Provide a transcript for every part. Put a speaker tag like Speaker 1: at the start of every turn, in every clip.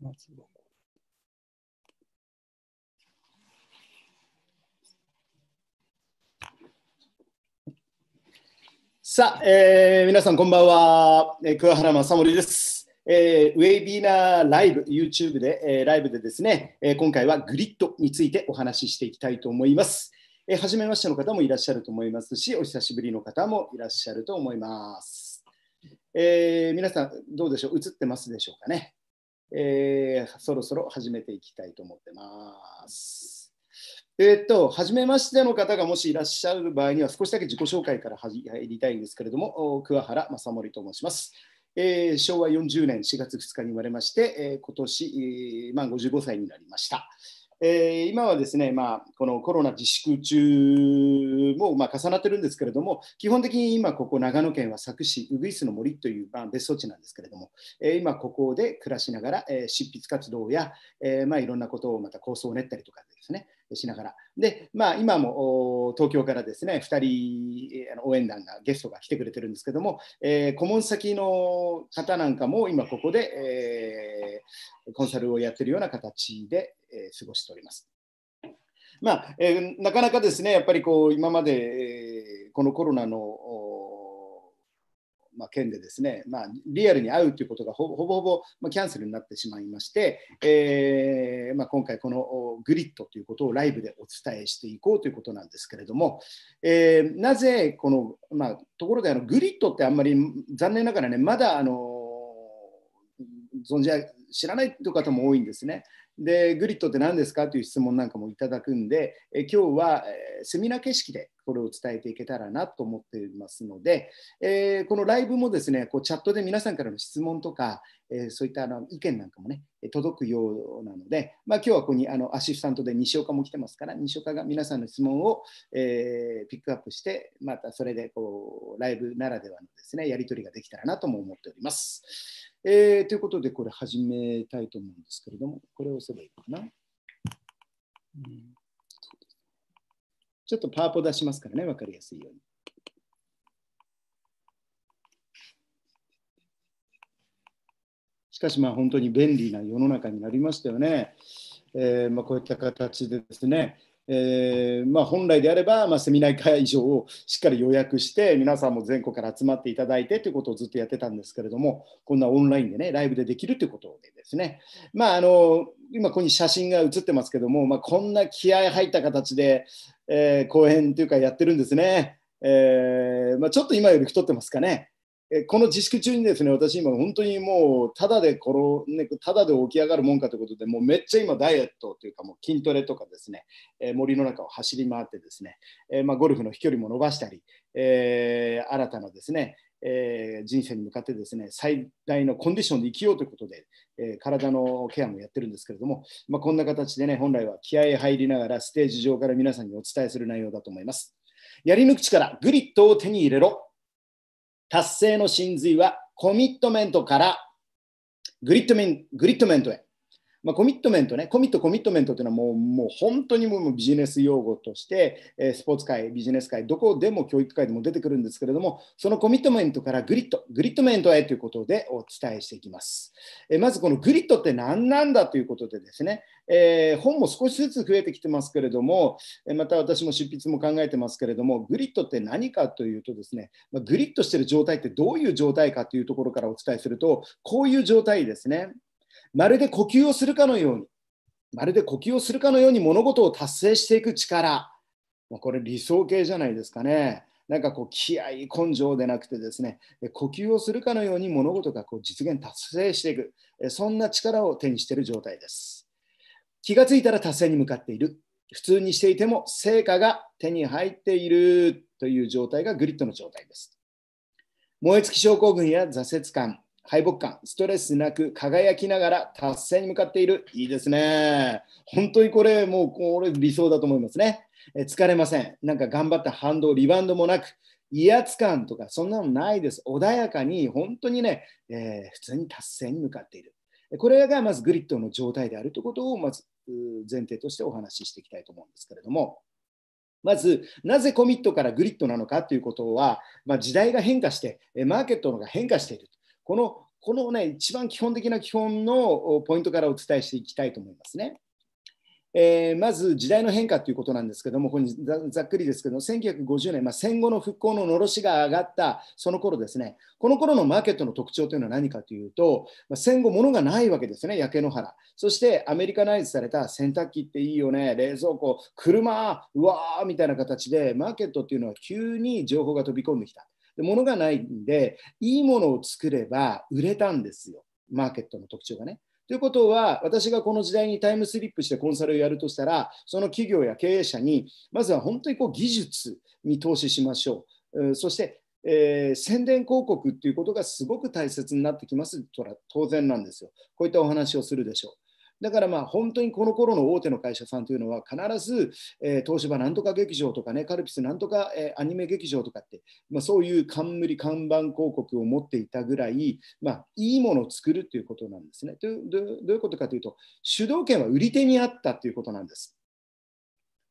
Speaker 1: 松ずはこ
Speaker 2: さあ、えー、皆さんこんばんは。えー、桑原正盛です、えー。ウェビナーライブ、YouTube で、えー、ライブでですね、えー、今回はグリッドについてお話ししていきたいと思います。えー、初めましての方もいらっしゃると思いますし、お久しぶりの方もいらっしゃると思います。えー、皆さん、どうでしょう映ってますでしょうかね。えー、そろそろ始めていきたいと思ってます。えー、っと、はじめましての方がもしいらっしゃる場合には、少しだけ自己紹介から入りたいんですけれども、桑原正盛と申します。えー、昭和40年4月2日に生まれまして、え今年、え満55歳になりました。えー、今はですね、まあ、このコロナ自粛中も、まあ、重なってるんですけれども、基本的に今、ここ、長野県は佐久市、ウグイスの森という、まあ、別荘地なんですけれども、えー、今、ここで暮らしながら、えー、執筆活動や、えーまあ、いろんなことをまた構想を練ったりとかですね、しながら。で、まあ、今も東京からですね、2人、あの応援団が、ゲストが来てくれてるんですけども、えー、顧問先の方なんかも今ここで、えー、コンサルをやってるような形で、えー、過ごしております。まあ、えー、なかなかですね、やっぱりこう今まで、えー、このコロナのまあ、件でですね、まあ、リアルに会うということがほぼほぼ、まあ、キャンセルになってしまいまして、えー、まあ、今回このグリッドということをライブでお伝えしていこうということなんですけれども、えー、なぜこの、まあ、ところであのグリッドってあんまり残念ながらねまだあの存じ知らないという方も多いんですね。でグリッドって何ですかという質問なんかもいただくんで、え今日は、えセミナー形式でこれを伝えていけたらなと思っていますので、えー、このライブもですねこうチャットで皆さんからの質問とか、えー、そういったあの意見なんかもね届くようなので、まあ、今日はここにあのアシスタントで西岡も来てますから西岡が皆さんの質問を、えピックアップしてまたそれでこうライブならではのですねやり取りができたらなとも思っております。えー、ということで、これ始めたいと思うんですけれども、これを押せばいいかな。うん、ちょっとパワポ出しますからね、分かりやすいように。しかし、まあ、本当に便利な世の中になりましたよね。えーまあ、こういった形でですね、えー、まあ、本来であれば、まあ、セミナー会場をしっかり予約して皆さんも全国から集まっていただいてということをずっとやってたんですけれどもこんなオンラインでねライブでできるということでですね、まあ、あの今ここに写真が写ってますけども、まあ、こんな気合入った形で、えー、講演というかやってるんですね、えー、まあ、ちょっと今より太ってますかね。えこの自粛中にですね、私今本当にもう、ただで転、ね、ただで起き上がるもんかということで、もうめっちゃ今ダイエットというか、もう筋トレとかですね、え森の中を走り回ってですね、えまあ、ゴルフの飛距離も伸ばしたり、えー、新たなですね、えー、人生に向かってですね最大のコンディションで生きようということで、えー、体のケアもやってるんですけれども、まあ、こんな形でね本来は気合入りながらステージ上から皆さんにお伝えする内容だと思います。やり抜く力グリッドを手に入れろ達成の真髄はコミットメントからグリットメングリットメントへまあ、コミットメントね、コミット、コミットメントっていうのはもうもう本当にもうビジネス用語として、えスポーツ界、ビジネス界、どこでも教育界でも出てくるんですけれども、そのコミットメントからグリッド、グリッドメントへということでお伝えしていきます。えまずこのグリッドって何なんだということでですね、えー、本も少しずつ増えてきてますけれども、また私も執筆も考えてますけれども、グリッドって何かというとですね、まグリッドしてる状態ってどういう状態かというところからお伝えすると、こういう状態ですね。まるで呼吸をするかのように、まるで呼吸をするかのように物事を達成していく力、これ理想形じゃないですかね。なんかこう気合い根性でなくてですね呼吸をするかのように物事がこう実現達成していくそんな力を手にしている状態です気がついたら達成に向かっている普通にしていても成果が手に入っているという状態がグリッドの状態です燃え尽き症候群や挫折感敗北感、ストレスなく輝きながら達成に向かっている。いいですね。本当にこれ、もうこれ理想だと思いますね。え疲れません。なんか頑張った反動、リバウンドもなく、威圧感とかそんなのないです。穏やかに、本当にね、えー、普通に達成に向かっている。これがまずグリッドの状態であるということをまず前提としてお話ししていきたいと思うんですけれども。まず、なぜコミットからグリッドなのかということは、まあ、時代が変化して、マーケットのが変化している。このこの、ね、一番基本的な基本のポイントからお伝えしていきたいと思いますね。えー、まず時代の変化ということなんですけども、ここにざっくりですけど、1950年、まあ、戦後の復興ののろしが上がったその頃ですね、この頃のマーケットの特徴というのは何かというと、まあ、戦後、物がないわけですね、焼け野原。そしてアメリカナイズされた洗濯機っていいよね、冷蔵庫、車、うわーみたいな形で、マーケットっていうのは急に情報が飛び込んできた。で物がないんで、いいものを作れば売れたんですよ。マーケットの特徴がね。ということは、私がこの時代にタイムスリップしてコンサルをやるとしたら、その企業や経営者に、まずは本当にこう技術に投資しましょう。そして、えー、宣伝広告っていうことがすごく大切になってきます。当然なんですよ。こういったお話をするでしょう。だからまあ本当にこの頃の大手の会社さんというのは必ず、えー、東芝なんとか劇場とかねカルピスなんとか、えー、アニメ劇場とかって、まあ、そういう冠看板広告を持っていたぐらい、まあ、いいものを作るということなんですね。どどういうことかというと主導権は売り手にあったということなんです。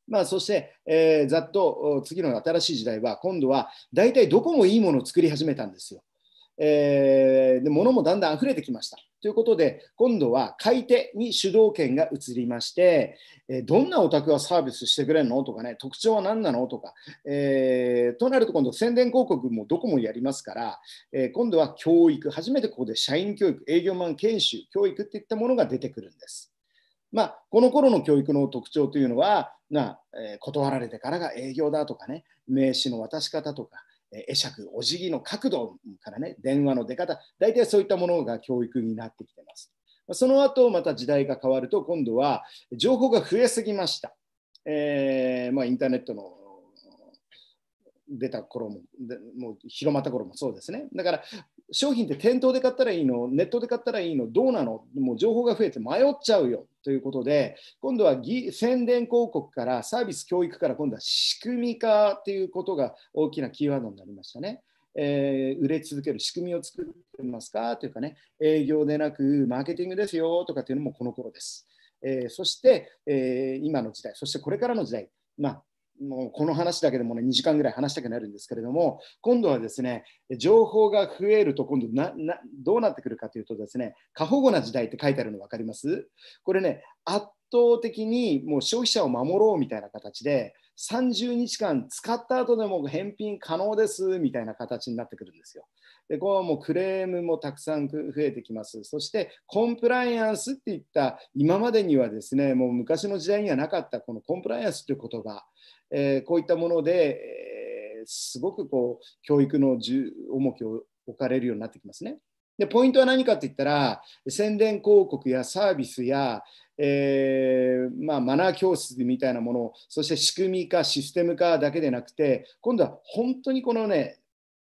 Speaker 2: まあ、そして、えー、ざっと次の新しい時代は今度は大体どこもいいものを作り始めたんですよ。えー、で物もだんだん溢れてきました。ということで、今度は買い手に主導権が移りまして、えー、どんなお宅がサービスしてくれるのとかね、特徴は何なのとか、えー、となると今度宣伝広告もどこもやりますから、え今度は教育、初めてここで社員教育、営業マン研修、教育っていったものが出てくるんです。まあ、この頃の教育の特徴というのは、なえー、断られてからが営業だとかね、名刺の渡し方とか、会釈、お辞儀の角度からね、電話の出方、大体そういったものが教育になってきてます。その後、また時代が変わると、今度は情報が増えすぎました。えー、まあ、インターネットの出た頃もでもう広まった頃もそうですねだから商品って店頭で買ったらいいのネットで買ったらいいのどうなのもう情報が増えて迷っちゃうよということで今度は宣伝広告からサービス教育から今度は仕組み化っていうことが大きなキーワードになりましたね。えー、売れ続ける仕組みを作ってますかというかね、営業でなくマーケティングですよとかっていうのもこの頃です。えー、そして、えー、今の時代、そしてこれからの時代、まあ、もうこの話だけでもね2時間ぐらい話したくなるんですけれども今度はですね情報が増えると今度などうなってくるかというとですね過保護な時代って書いてあるの分かりますこれね圧倒的にもう消費者を守ろうみたいな形で30日間使った後でも返品可能ですみたいな形になってくるんですよ。でこうもうクレームもたくさん増えてきます。そしてコンプライアンスっていった今までにはですねもう昔の時代にはなかったこのコンプライアンスという言葉えー、こういったもので、えー、すごくこう教育の重きを置かれるようになってきますね。でポイントは何かって言ったら宣伝広告やサービスや、えー、まあ、マナー教室みたいなものそして仕組み化システム化だけでなくて今度は本当にこのね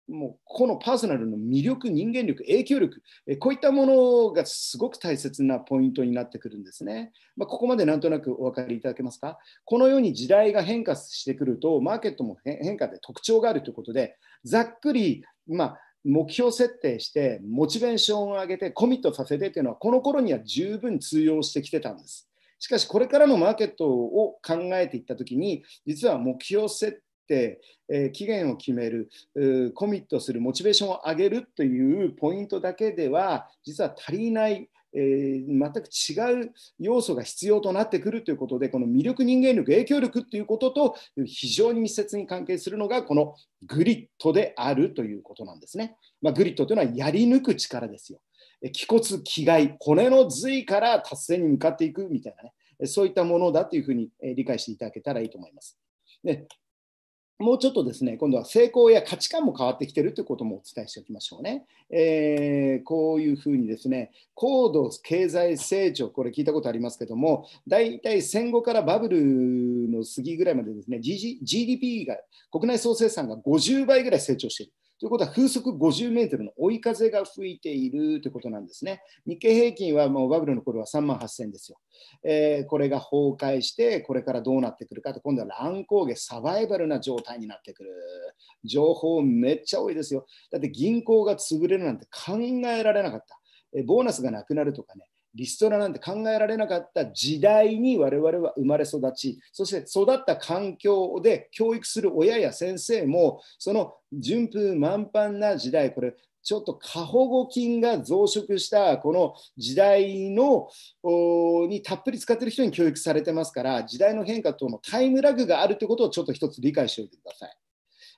Speaker 2: もうこのパーソナルの魅力、人間力、影響力、こういったものがすごく大切なポイントになってくるんですね。まあ、ここまでなんとなくお分かりいただけますかこのように時代が変化してくると、マーケットも変化で特徴があるということで、ざっくり、まあ、目標設定して、モチベーションを上げて、コミットさせてというのは、この頃には十分通用してきてたんです。しかし、これからのマーケットを考えていったときに、実は目標設定、て、え期限を決めるコミットするモチベーションを上げるというポイントだけでは実は足りない、えー、全く違う要素が必要となってくるということでこの魅力人間力影響力ということと非常に密接に関係するのがこのグリッドであるということなんですね。まあ、グリッドというのはやり抜く力ですよ。気骨気概骨の髄から達成に向かっていくみたいなねそういったものだというふうに理解していただけたらいいと思います。でもうちょっとですね、今度は成功や価値観も変わってきてるということもお伝えしておきましょうね。えー、こういうふうにですね、高度経済成長、これ聞いたことありますけども、大体戦後からバブルの過ぎぐらいまでですね、GDP が、国内総生産が50倍ぐらい成長している。ということは風速50メートルの追い風が吹いているということなんですね。日経平均はもうバブルの頃は3万8000ですよ、えー、これが崩壊して、これからどうなってくるかと、今度は乱高下、サバイバルな状態になってくる。情報めっちゃ多いですよ。だって銀行が潰れるなんて考えられなかった。えボーナスがなくなるとかね、リストラなんて考えられなかった時代に我々は生まれ育ちそして育った環境で教育する親や先生もその順風満帆な時代これちょっと過保護菌が増殖したこの時代のにたっぷり使ってる人に教育されてますから時代の変化とのタイムラグがあるということをちょっと一つ理解しておいてください。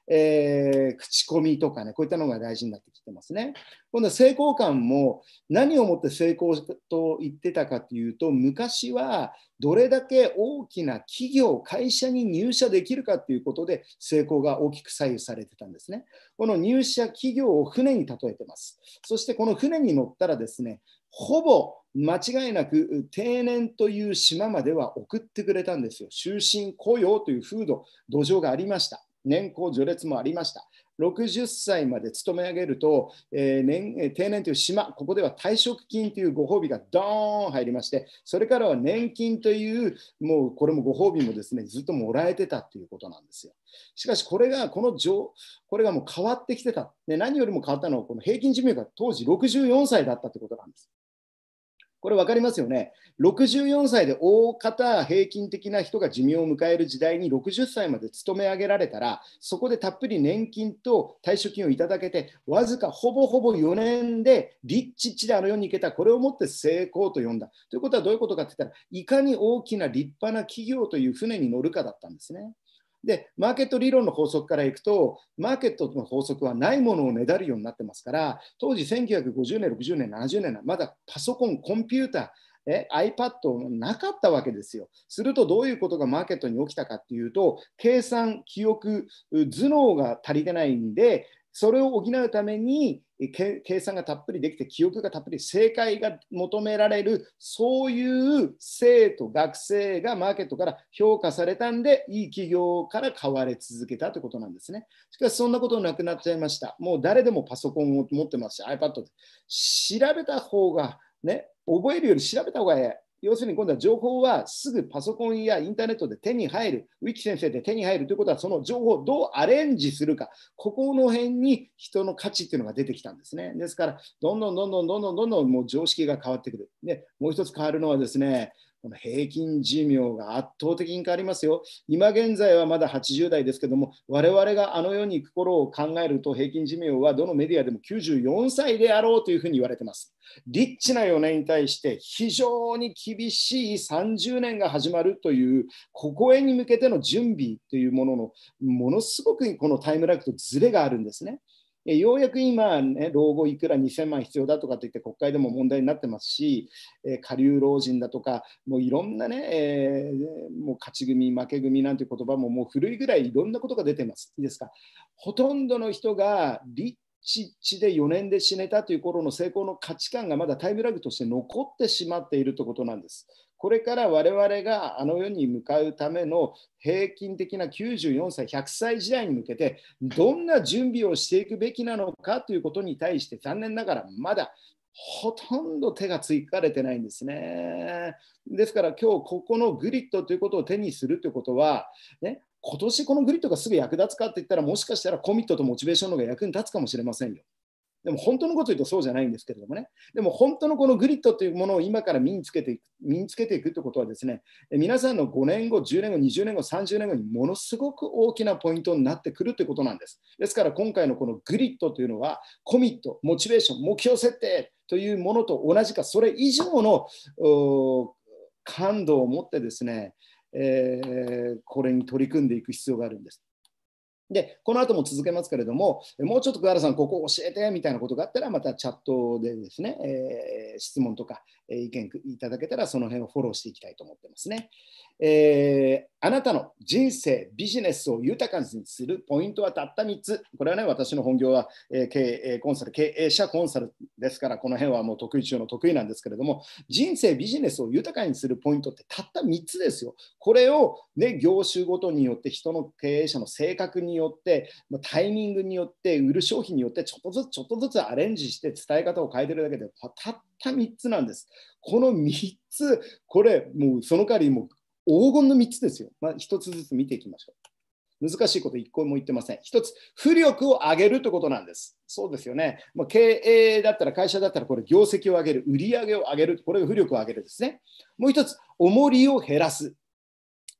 Speaker 2: えー、口コミとかね、こういったのが大事になってきてますね。今度は成功感も何をもって成功と言ってたかというと、昔はどれだけ大きな企業、会社に入社できるかということで成功が大きく左右されてたんですね。この入社企業を船に例えてます。そしてこの船に乗ったらですね、ほぼ間違いなく定年という島までは送ってくれたんですよ。終身雇用という風土、土壌がありました。年功序列もありました。60歳まで勤め上げると、えー、年定年という島、ここでは退職金というご褒美がドーン入りまして、それからは年金という、もうこれもご褒美もですねずっともらえてたということなんですよ。しかし、これがこの上、これがもう変わってきてた、で何よりも変わったのは、この平均寿命が当時64歳だったということなんです。これ分かりますよね。64歳で大方平均的な人が寿命を迎える時代に60歳まで勤め上げられたら、そこでたっぷり年金と退職金をいただけて、わずかほぼほぼ4年でリチッチであの世に行けた、これをもって成功と呼んだ。ということはどういうことかって言ったら、いかに大きな立派な企業という船に乗るかだったんですね。で、マーケット理論の法則からいくと、マーケットの法則はないものをねだるようになってますから、当時1950年、60年、70年、まだパソコン、コンピューター、え iPad なかったわけですよ。するとどういうことがマーケットに起きたかっていうと計算、記憶、頭脳が足りてないんでそれを補うために計算がたっぷりできて記憶がたっぷり正解が求められるそういう生徒学生がマーケットから評価されたんでいい企業から買われ続けたということなんですねしかしそんなことなくなっちゃいましたもう誰でもパソコンを持ってますし iPad で調べた方がね覚えるより調べた方が要するに今度は情報はすぐパソコンやインターネットで手に入る、ウィキ先生で手に入るということは、その情報をどうアレンジするか、ここの辺に人の価値っていうのが出てきたんですね。ですから、どんどんどんどんどんどんどんどんもう常識が変わってくる。で、もう一つ変わるのはですね、この平均寿命が圧倒的に変わりますよ。今現在はまだ80代ですけども、我々があの世に行く頃を考えると、平均寿命はどのメディアでも94歳であろうというふうに言われてます。リッチな4年に対して非常に厳しい30年が始まるという、ここへに向けての準備というものの、ものすごくこのタイムラグとズレがあるんですね。ようやく今、ね、老後いくら2000万必要だとかといって国会でも問題になってますし、え下流老人だとか、もういろんなね、えー、もう勝ち組、負け組なんて言葉ももう古いぐらいいろんなことが出てます。いいですかほとんどの人がリッチ地で4年で死ねたという頃の成功の価値観がまだタイムラグとして残ってしまっているということなんです。これから我々があの世に向かうための平均的な94歳、100歳時代に向けて、どんな準備をしていくべきなのかということに対して、残念ながらまだほとんど手がつかれてないんですね。ですから今日ここのグリッドということを手にするということは、ね、今年このグリッドがすぐ役立つかって言ったらもしかしたらコミットとモチベーションの方が役に立つかもしれませんよ。でも本当のこと言うとそうじゃないんですけれどもね。でも本当のこのグリッドというものを今から身につけていく、身につけていくということはですね、皆さんの5年後、10年後、20年後、30年後にものすごく大きなポイントになってくるということなんです。ですから今回のこのグリッドというのは、コミット、モチベーション、目標設定というものと同じか、それ以上の感度を持ってですね、えー、これに取り組んでいく必要があるんです。で、この後も続けますけれども、もうちょっと桑原さん、ここ教えてみたいなことがあったら、またチャットでですね、えー、質問とか、えー、意見いただけたら、その辺をフォローしていきたいと思ってますね。えーあなたの人生、ビジネスを豊かにするポイントはたった3つ。これはね、私の本業は、え経営コンサル、経営者コンサルですから、この辺はもう得意中の得意なんですけれども、人生、ビジネスを豊かにするポイントってたった3つですよ。これを、ね、業種ごとによって、人の経営者の性格によって、タイミングによって、売る商品によって、ちょっとずつちょっとずつアレンジして伝え方を変えてるだけで、たった3つなんです。この3つ、これ、もうその代わりもう黄金の3つですよ。まあ、1つずつ見ていきましょう。難しいこと1個も言ってません。1つ、浮力を上げるということなんです。そうですよね。まあ、経営だったら、会社だったら、これ、業績を上げる、売上を上げる、これが浮力を上げるですね。もう1つ、重りを減らす。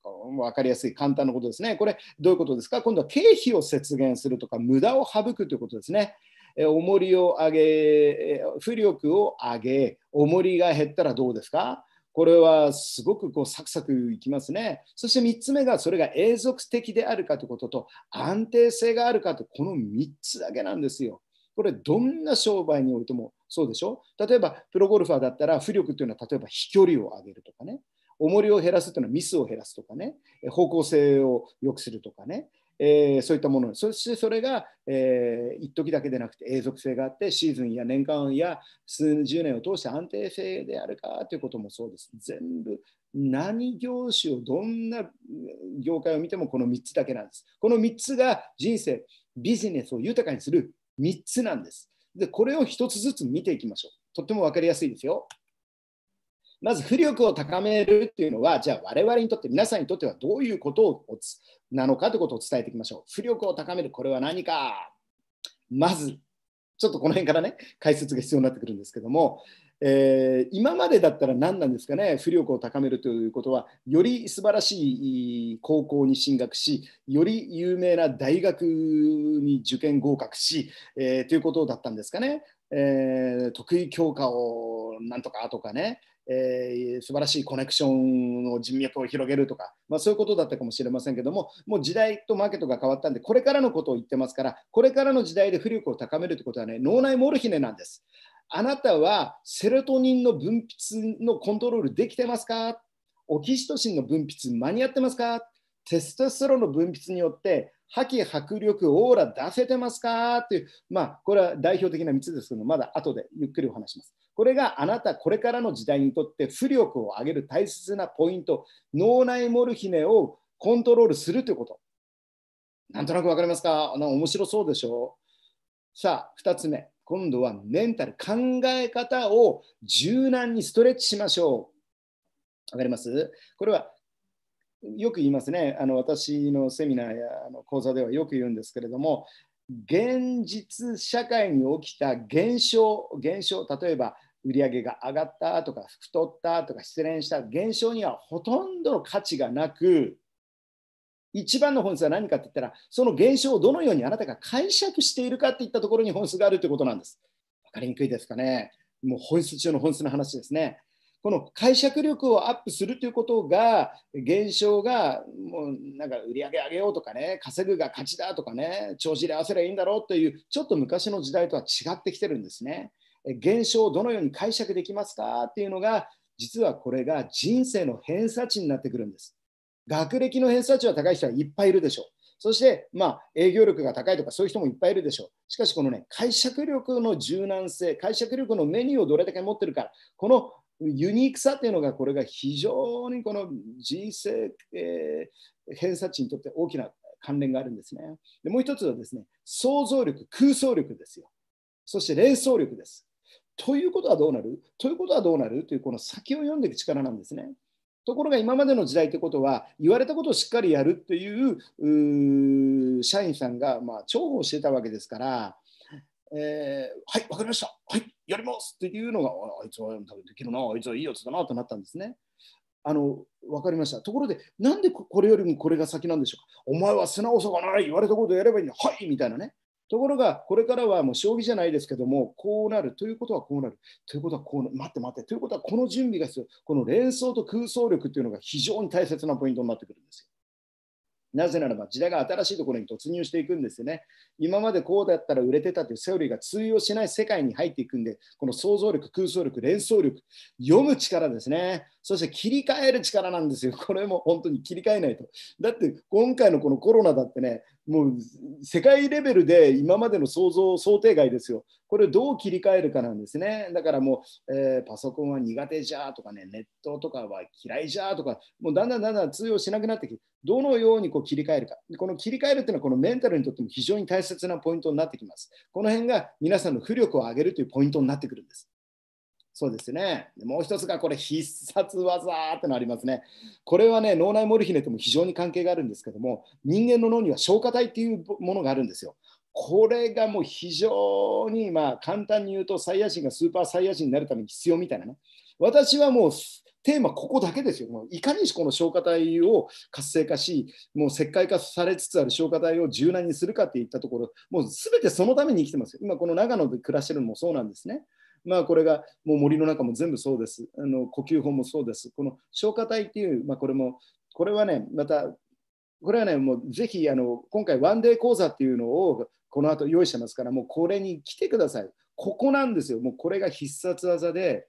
Speaker 2: 分かりやすい簡単なことですね。これどういうことですか今度は経費を節減するとか無駄を省くということですね。重りを上げ、浮力を上げ、重りが減ったらどうですかこれはすごくこうサクサクいきますね。そして3つ目がそれが永続的であるかということと安定性があるかとこの3つだけなんですよ。これどんな商売においてもそうでしょ例えばプロゴルファーだったら浮力というのは例えば飛距離を上げるとかね重りを減らすというのはミスを減らすとかね方向性を良くするとかねえー、そういったものそしてそれが、えー、一時だけでなくて永続性があってシーズンや年間や数十年を通して安定性であるかということもそうです全部何業種をどんな業界を見てもこの3つだけなんですこの3つが人生ビジネスを豊かにする3つなんですでこれを1つずつ見ていきましょうとっても分かりやすいですよまず浮力を高めるっていうのは、じゃあ我々にとって、皆さんにとってはどういうことをなのかということを伝えていきましょう。浮力を高める、これは何かまず、ちょっとこの辺からね、解説が必要になってくるんですけども、えー、今までだったら何なんですかね、浮力を高めるということは、より素晴らしい高校に進学し、より有名な大学に受験合格し、えー、ということだったんですかね、えー、得意教科をなんとかとかね、えー、素晴らしいコネクションの人脈を広げるとか、まあ、そういうことだったかもしれませんけども、もう時代とマーケットが変わったんで、これからのことを言ってますから、これからの時代で浮力を高めるということはね、脳内モルヒネなんです。あなたはセロトニンの分泌のコントロールできてますかオキシトシンの分泌間に合ってますかテストステロンの分泌によって覇気、迫力、オーラ出せてますかっていう、まあ、これは代表的な3つですけど、まだ後でゆっくりお話します。これがあなた、これからの時代にとって、浮力を上げる大切なポイント、脳内モルヒネをコントロールするということ。なんとなく分かりますかな面白そうでしょうさあ、2つ目。今度はメンタル、考え方を柔軟にストレッチしましょう。分かりますこれはよく言いますねあの私のセミナーやあの講座ではよく言うんですけれども現実社会に起きた現象現象例えば売上が上がったとか太ったとか失恋した現象にはほとんどの価値がなく一番の本質は何かって言ったらその現象をどのようにあなたが解釈しているかっていったところに本質があるということなんです。分かりにくいですかねもう本質中の本質の話ですね。この解釈力をアップするということが現象がもうなんか売り上げ上げようとかね稼ぐが勝ちだとかね調子で合わせればいいんだろうというちょっと昔の時代とは違ってきてるんですね。現象をどのように解釈できますかっていうのが実はこれが人生の偏差値になってくるんです。学歴の偏差値は高い人はいっぱいいるでしょう。そして、まあ、営業力が高いとかそういう人もいっぱいいるでしょう。しかし、このね、解釈力の柔軟性、解釈力のメニューをどれだけ持ってるか、このユニークさっていうのがこれが非常にこの人生、えー、偏差値にとって大きな関連があるんですね。でもう一つはですね、想像力、空想力ですよ。そして連想力です。ということはどうなるということはどうなるというこの先を読んでいく力なんですね。ところが今までの時代ってことは言われたことをしっかりやるっていう社員さんがま重宝してたわけですからえー、はい、わかりました、はい、やりますっていうのが、あいつは多分できるな、あいつはいいやつだなとなったんですね。あの、わかりました。ところで、なんでこれよりもこれが先なんでしょうか。お前は素直さがない、言われたことやればいいの、はいみたいなね。ところが、これからはもう将棋じゃないですけども、こうなる、ということはこうなる、ということはこうなる、待って待って、ということはこの準備が必要、この連想と空想力というのが非常に大切なポイントになってくるんですよ。なぜならば時代が新しいところに突入していくんですよね。今までこうだったら売れてたというセオリーが通用しない世界に入っていくんで、この想像力、空想力、連想力、読む力ですね。そして切り替える力なんですよ。これも本当に切り替えないと。だって今回のこのコロナだってね、もう世界レベルで今までの想像、想定外ですよ。これをどう切り替えるかなんですね。だからもう、えー、パソコンは苦手じゃとかね、ネットとかは嫌いじゃとか、もうだんだんだんだん通用しなくなってきて、どのようにこう切り替えるか。この切り替えるっていうのは、このメンタルにとっても非常に大切なポイントになってきます。この辺が皆さんの浮力を上げるというポイントになってくるんです。そうですね。もう一つがこれ必殺技ってのありますね。これはね脳内モルヒネとも非常に関係があるんですけども人間の脳には消化体っていうものがあるんですよ。これがもう非常にまあ簡単に言うとサイヤ人がスーパーサイヤ人になるために必要みたいなね。私はもうテーマここだけですよ。もういかにこの消化体を活性化し、もう石灰化されつつある消化体を柔軟にするかっていったところ、もう全てそのために生きてますよ。今この長野で暮らしてるのもそうなんですね。まあ、これがもう森の中も全部そうです。あの呼吸法もそうです。この消化体っていう、まあ、これも、これはね、また、これはね、もうぜひあの今回ワンデー講座っていうのをこの後用意してますから、もうこれに来てください。ここなんですよ。もうこれが必殺技で、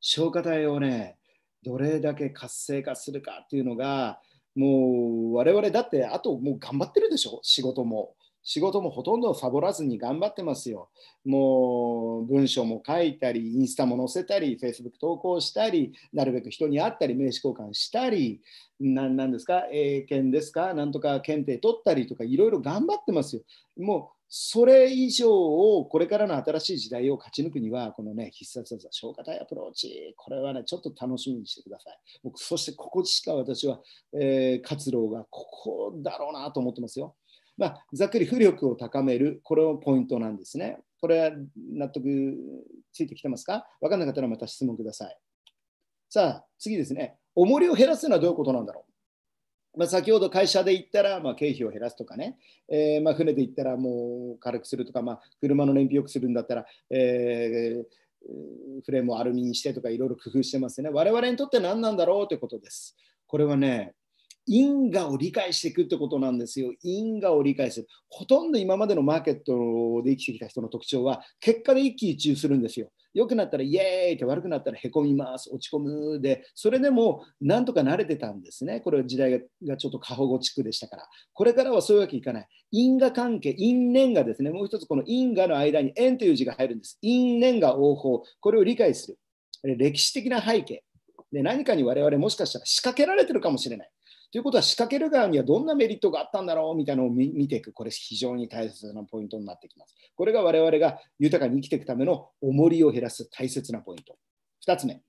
Speaker 2: 消化体をね、どれだけ活性化するかっていうのが、もう我々だってあともう頑張ってるでしょ、仕事も。仕事もほとんどサボらずに頑張ってますよ。もう文章も書いたり、インスタも載せたり、フェイスブック投稿したり、なるべく人に会ったり、名刺交換したり、何ですか、英検ですか、なんとか検定取ったりとか、いろいろ頑張ってますよ。もうそれ以上をこれからの新しい時代を勝ち抜くには、このね、必殺技、消化体アプローチ、これはね、ちょっと楽しみにしてください。僕そしてここしか私は、えー、活動がここだろうなと思ってますよ。まあ、ざっくり浮力を高める、これをポイントなんですね。これは納得ついてきてますか分かんなかったらまた質問ください。さあ、次ですね。重りを減らすのはどういうことなんだろうまあ、先ほど会社で行ったら、まあ、経費を減らすとかね、えー、まあ、船で行ったらもう軽くするとか、まあ、車の燃費良くするんだったら、えー、フレームをアルミにしてとかいろいろ工夫してますね。我々にとって何なんだろうということです。これはね、因果を理解していくってことなんですよ。因果を理解する。ほとんど今までのマーケットで生きてきた人の特徴は、結果で一喜一憂するんですよ。良くなったらイエーイって悪くなったらへこみます、落ち込むで、それでもなんとか慣れてたんですね。これは時代がちょっと過保護地区でしたから。これからはそういうわけいかない。因果関係、因縁がですね、もう一つこの因果の間に縁という字が入るんです。因縁が応報、これを理解する。歴史的な背景。で何かに我々もしかしたら仕掛けられてるかもしれない。ということは仕掛ける側にはどんなメリットがあったんだろうみたいなのを見ていく、これ非常に大切なポイントになってきます。これが我々が豊かに生きていくための重りを減らす大切なポイント。2つ目、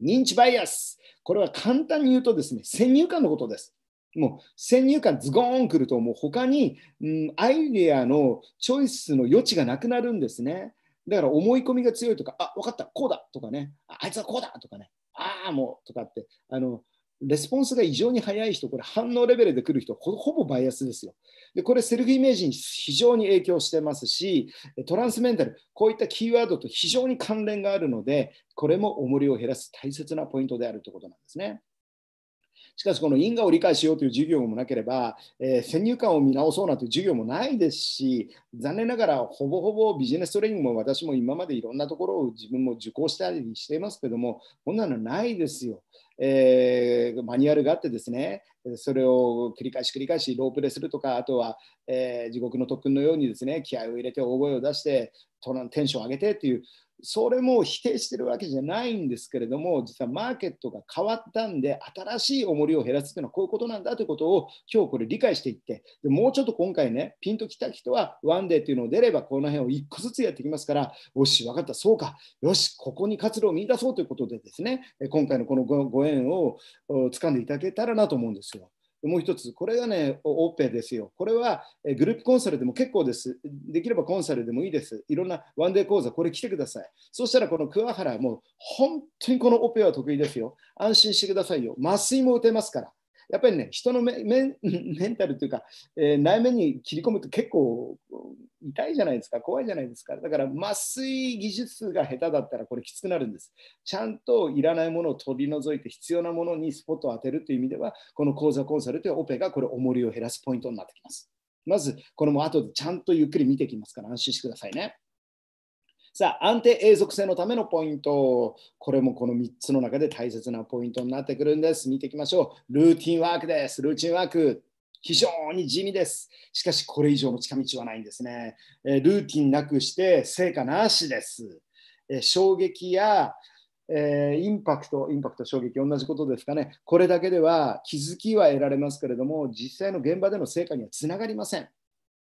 Speaker 2: 認知バイアス。これは簡単に言うとですね、先入観のことです。もう先入観ズゴーンくると、もう他に、うん、アイデアのチョイスの余地がなくなるんですね。だから思い込みが強いとか、あ、分かった、こうだとかね、あいつはこうだとかね、ああ、もうとかって、あの、レスポンスが異常に速い人、これ反応レベルで来る人ほ、ほぼバイアスですよ。で、これセルフイメージに非常に影響してますし、トランスメンタル、こういったキーワードと非常に関連があるので、これも重りを減らす大切なポイントであるということなんですね。しかし、この因果を理解しようという授業もなければ、えー、先入観を見直そうなんていう授業もないですし、残念ながらほぼほぼビジネストレーニングも私も今までいろんなところを自分も受講したりしていますけども、こんなのないですよ。えー、マニュアルがあってですねそれを繰り返し繰り返しロープレするとかあとは、えー、地獄の特訓のようにですね気合を入れて大声を出してテンションを上げてっていうそれも否定してるわけじゃないんですけれども、実はマーケットが変わったんで、新しい重りを減らすというのはこういうことなんだということを、今日これ理解していって、でもうちょっと今回ね、ピンときた人は、ワンデーというのを出れば、この辺を1個ずつやってきますから、よし、分かった、そうか、よし、ここに活路を見出そうということでですね、今回のこのご縁を掴んでいただけたらなと思うんですよ。もう一つ、これがね、オペですよ。これはグループコンサルでも結構です。できればコンサルでもいいです。いろんなワンデー講座、これ来てください。そしたら、この桑原、もう本当にこのオペは得意ですよ。安心してくださいよ。麻酔も打てますから。やっぱりね、人の メンタルというか、えー、内面に切り込むと結構痛いじゃないですか、怖いじゃないですか。だから麻酔技術が下手だったらこれきつくなるんです。ちゃんといらないものを取り除いて必要なものにスポットを当てるという意味では、この講座コンサルというオペがこれ、重りを減らすポイントになってきます。まず、これも後でちゃんとゆっくり見てきますから安心してくださいね。さあ、安定永続性のためのポイント。これもこの3つの中で大切なポイントになってくるんです。見ていきましょう。ルーティンワークです。ルーティンワーク。非常に地味です。しかし、これ以上の近道はないんですね。えルーティンなくして成果なしです。え衝撃や、えー、インパクト、インパクト、衝撃、同じことですかね。これだけでは気づきは得られますけれども、実際の現場での成果にはつながりません。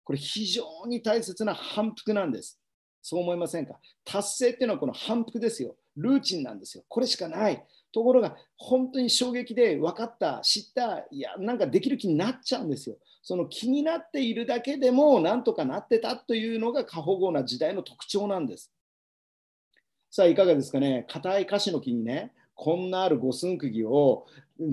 Speaker 2: これ非常に大切な反復なんです。そう思いませんか達成っていうのはこの反復ですよ。ルーチンなんですよ。これしかない。ところが、本当に衝撃で分かった、知った、いや、なんかできる気になっちゃうんですよ。その気になっているだけでも、なんとかなってたというのが過保護な時代の特徴なんです。さあ、いかがですかね。硬い歌詞の木にね、こんなある五寸釘を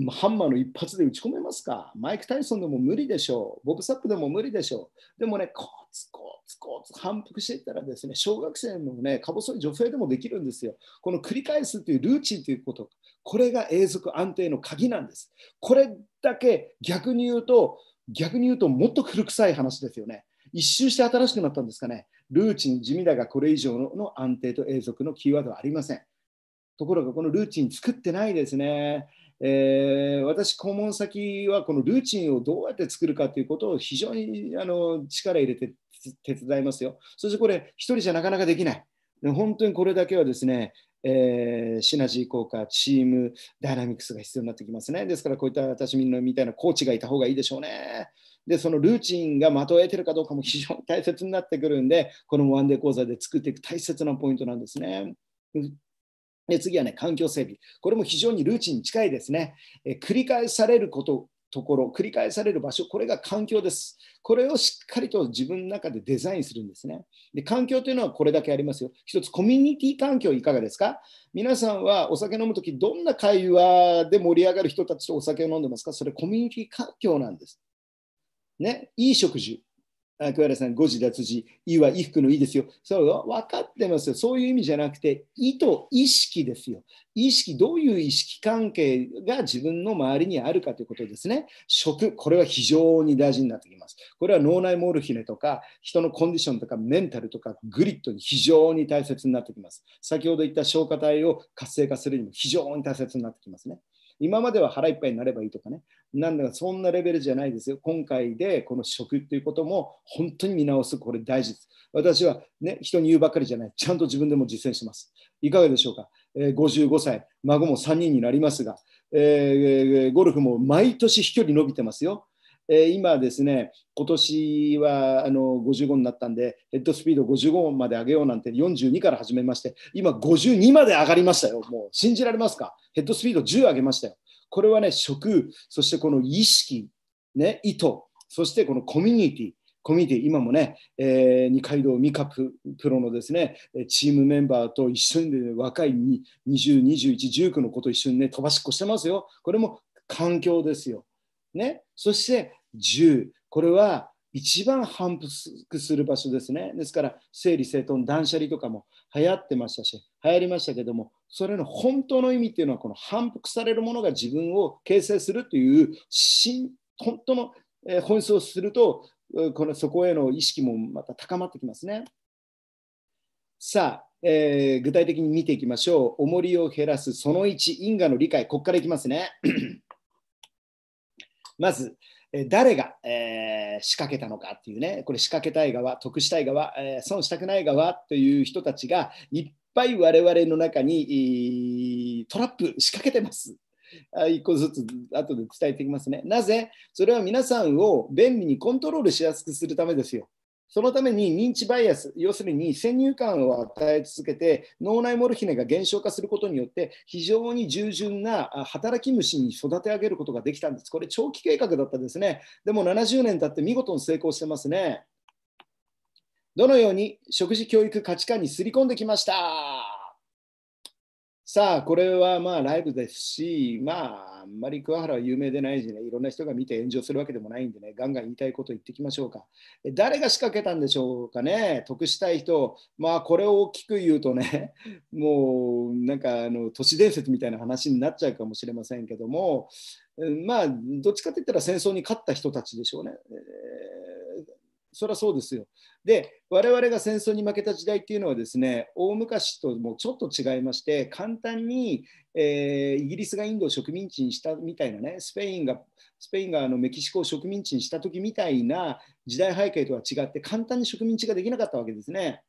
Speaker 2: ハンマーの一発で打ち込めますかマイク・タイソンでも無理でしょう。ボブ・サップでも無理でしょう。でもね、コツコツコツ反復していったらですね、小学生のね、か細い女性でもできるんですよ。この繰り返すというルーチンということ、これが永続安定の鍵なんです。これだけ逆に言うと、逆に言うともっと古臭い話ですよね。一周して新しくなったんですかね。ルーチン、地味だがこれ以上の安定と永続のキーワードはありません。ところがこのルーチン作ってないですね。えー、私、訪問先はこのルーチンをどうやって作るかということを非常にあの力入れて手伝いますよ。そしてこれ、一人じゃなかなかできない。本当にこれだけはですね、えー、シナジー効果、チームダイナミクスが必要になってきますね。ですから、こういった私みたいなコーチがいた方がいいでしょうね。で、そのルーチンがまとえてるかどうかも非常に大切になってくるんで、このワンデー講座で作っていく大切なポイントなんですね。で次はね、環境整備。これも非常にルーチンに近いですね。え繰り返されること、ところ、繰り返される場所、これが環境です。これをしっかりと自分の中でデザインするんですね。で環境というのはこれだけありますよ。一つ、コミュニティ環境いかがですか皆さんはお酒飲むとき、どんな会話で盛り上がる人たちとお酒を飲んでますかそれ、コミュニティ環境なんです。ね、いい食事、あ桑原さん、誤字脱字、いは衣服のいですよ。それは分かってますよ。そういう意味じゃなくて、意と意識ですよ。意識、どういう意識関係が自分の周りにあるかということですね。食、これは非常に大事になってきます。これは脳内モルヒネとか、人のコンディションとか、メンタルとか、グリッドに非常に大切になってきます。先ほど言った消化体を活性化するにも非常に大切になってきますね。今までは腹いっぱいになればいいとかね、なんだかそんなレベルじゃないですよ。今回でこの食っていうことも本当に見直す、これ大事です。私はね、人に言うばっかりじゃない、ちゃんと自分でも実践してます。いかがでしょうか、えー、55歳、孫も3人になりますが、えー、ゴルフも毎年飛距離伸びてますよ。えー、今ですね、今年はあの55になったんで、ヘッドスピード55まで上げようなんて42から始めまして、今52まで上がりましたよ。もう信じられますかヘッドスピード10上げましたよ。これはね、食、そしてこの意識、ね、意図、そしてこのコミュニティ、コミュニティ、今もね、えー、二階堂美香プロのですね、チームメンバーと一緒に、ね、若い20、21、19の子と一緒にね、飛ばしっこしてますよ。これも環境ですよ。ね、そして10これは一番反復する場所ですねですから整理整頓断捨離とかも流行ってましたし流行りましたけどもそれの本当の意味っていうのはこの反復されるものが自分を形成するという本当の本質をするとこのそこへの意識もまた高まってきますね。さあ、えー、具体的に見ていきましょう。重りを減らすその1、因果の理解、ここからいきますね。まず、誰が、えー、仕掛けたのかっていうね、これ仕掛けたい側、得したい側、えー、損したくない側という人たちがいっぱい我々の中にトラップ仕掛けてます。一個ずつ後で伝えていきますね。なぜそれは皆さんを便利にコントロールしやすくするためですよ。そのために認知バイアス、要するに先入観を与え続けて、脳内モルヒネが減少化することによって、非常に従順な働き虫に育て上げることができたんです。これ、長期計画だったですね。でも70年経って見事に成功してますね。どのように食事教育価値観にすり込んできましたさあ、これはまあライブですし、まあ、あんまり桑原は有名でないしね、いろんな人が見て炎上するわけでもないんでね、ガンガン言いたいこと言ってきましょうか。誰が仕掛けたんでしょうかね、得したい人、まあ、これを大きく言うとね、もうなんかあの都市伝説みたいな話になっちゃうかもしれませんけども、まあ、どっちかといったら戦争に勝った人たちでしょうね。えーそれはそうですよ。で、我々が戦争に負けた時代っていうのはですね、大昔ともちょっと違いまして、簡単に、えー、イギリスがインドを植民地にしたみたいなね、スペインがスペインがあのメキシコを植民地にした時みたいな時代背景とは違って、簡単に植民地ができなかったわけですね。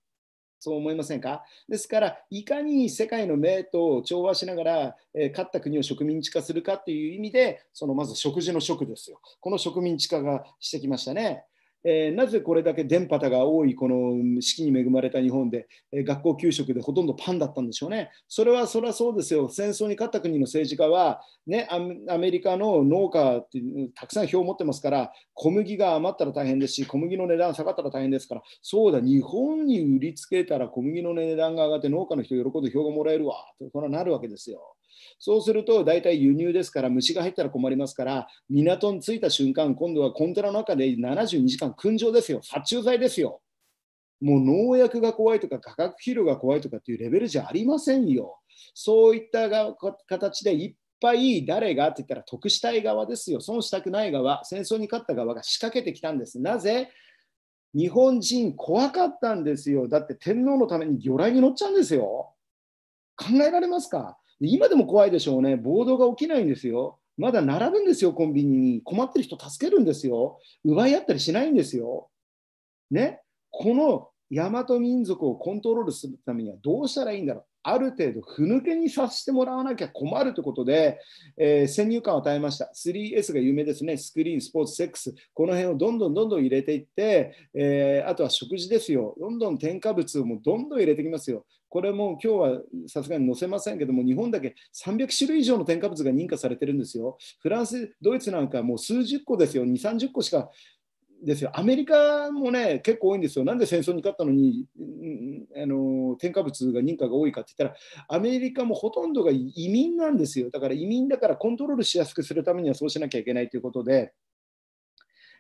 Speaker 2: そう思いませんかですから、いかに世界の名と調和しながら、えー、勝った国を植民地化するかという意味で、そのまず食事の食ですよ。この植民地化がしてきましたね。えー、なぜこれだけ電波が多いこの四季に恵まれた日本で、えー、学校給食でほとんどパンだったんでしょうね。それはそれはそうですよ。戦争に勝った国の政治家は、ね、アメリカの農家ってたくさん票を持ってますから小麦が余ったら大変ですし小麦の値段下がったら大変ですからそうだ日本に売りつけたら小麦の値段が上がって農家の人喜んで票がもらえるわとこれはなるわけですよ。そうすると大体輸入ですから虫が入ったら困りますから港に着いた瞬間今度はコンテナの中で72時間燻蒸ですよ殺虫剤ですよもう農薬が怖いとか化学肥料が怖いとかっていうレベルじゃありませんよそういった形でいっぱい誰がって言ったら得したい側ですよ損したくない側戦争に勝った側が仕掛けてきたんですなぜ日本人怖かったんですよだって天皇のために魚雷に乗っちゃうんですよ考えられますか今でも怖いでしょうね、暴動が起きないんですよ。まだ並ぶんですよ、コンビニに。困ってる人助けるんですよ。奪い合ったりしないんですよ。ね、この大和民族をコントロールするためにはどうしたらいいんだろある程度、ふぬけにさせてもらわなきゃ困るということで、えー、先入観を与えました。3S が有名ですね。スクリーン、スポーツ、セックス。この辺をどんどんどんどん入れていって、えー、あとは食事ですよ。どんどん添加物をもどんどん入れてきますよ。これも今日はさすがに載せませんけども、日本だけ300種類以上の添加物が認可されてるんですよ。フランス、ドイツなんかもう数十個ですよ。2、30個しかですよアメリカもね結構多いんですよなんで戦争に勝ったのに、うん、あの添加物が認可が多いかって言ったらアメリカもほとんどが移民なんですよだから移民だからコントロールしやすくするためにはそうしなきゃいけないということで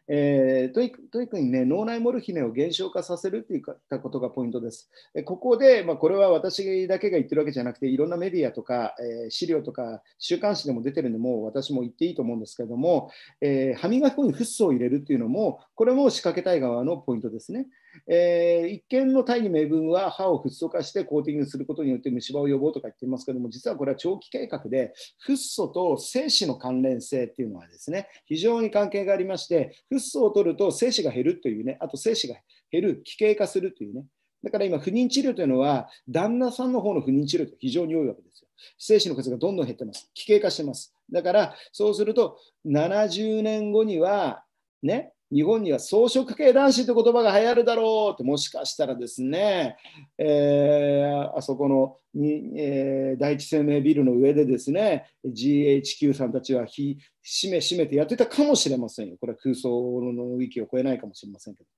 Speaker 2: えー、トイトイに、ね、脳内モルヒネを減少化させるといったことがポイントです。ここで、まあ、これは私だけが言ってるわけじゃなくて、いろんなメディアとか、えー、資料とか週刊誌でも出てるんで、もう私も言っていいと思うんですけれども、えー、歯磨き粉にフッ素を入れるっていうのも、これも仕掛けたい側のポイントですね。えー、一見の大義名分は歯をフッ素化して公的にすることによって虫歯を予防とか言ってますけども実はこれは長期計画でフッ素と精子の関連性っていうのはですね非常に関係がありましてフッ素を取ると精子が減るというねあと精子が減る奇形化するというねだから今、不妊治療というのは、旦那さんの方の不妊治療と非常に多いわけですよ。精子の数がどんどん減ってます。奇形化してます。だから、そうすると、70年後には、ね、日本には草食系男子という言葉が流行るだろうってもしかしたらですね、えー、あそこのに、えー、第一生命ビルの上でですね GHQ さんたちは日しめしめてやってたかもしれませんよこれは空想の域を超えないかもしれませんけど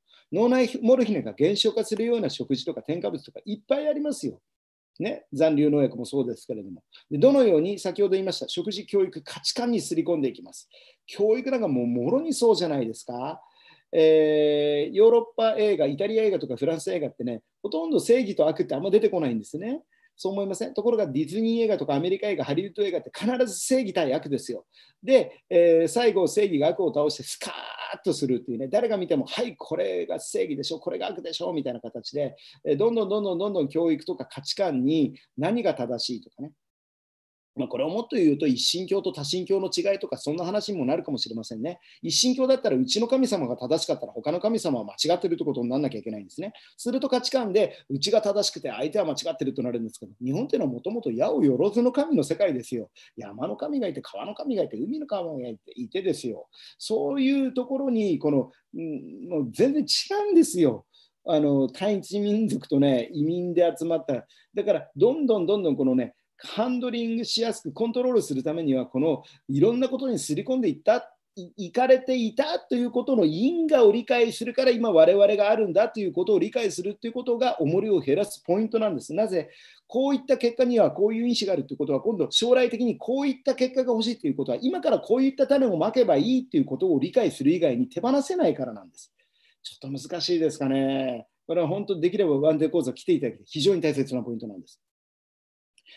Speaker 2: 脳内モルヒネが減少化するような食事とか添加物とかいっぱいありますよ。ね、残留農薬もそうですけれどもで、どのように先ほど言いました食事、教育、価値観にすり込んでいきます。教育なんかもうもろにそうじゃないですか。えー、ヨーロッパ映画、イタリア映画とかフランス映画ってね、ほとんど正義と悪ってあんま出てこないんですね。そう思いませんところがディズニー映画とかアメリカ映画、ハリウッド映画って必ず正義対悪ですよ。で、えー、最後正義が悪を倒してスカッとするっていうね、誰が見ても、はい、これが正義でしょ、これが悪でしょみたいな形で、どんどんどんどんどんどん教育とか価値観に何が正しいとかね、まあ、これをもっと言うと一神教と多神教の違いとかそんな話にもなるかもしれませんね。一神教だったらうちの神様が正しかったら他の神様は間違ってるってことにならなきゃいけないんですね。すると価値観でうちが正しくて相手は間違ってるとなるんですけど日本とていうのはもともと矢をよろずの神の世界ですよ。山の神がいて川の神がいて海の神がいていてですよ。そういうところにこの、ん、もう全然違うんですよ。あの対一民族とね移民で集まっただからどんどんどんどんこのねハンドリングしやすくコントロールするためにはこのいろんなことにすり込んでいった行かれていたということの因果を理解するから今我々があるんだということを理解するということが重りを減らすポイントなんです。なぜこういった結果にはこういう因子があるということは今度将来的にこういった結果が欲しいということは今からこういった種をまけばいいということを理解する以外に手放せないからなんです。ちょっと難しいですかね。これは本当にできればワンデー講座来ていただき非常に大切なポイントなんです。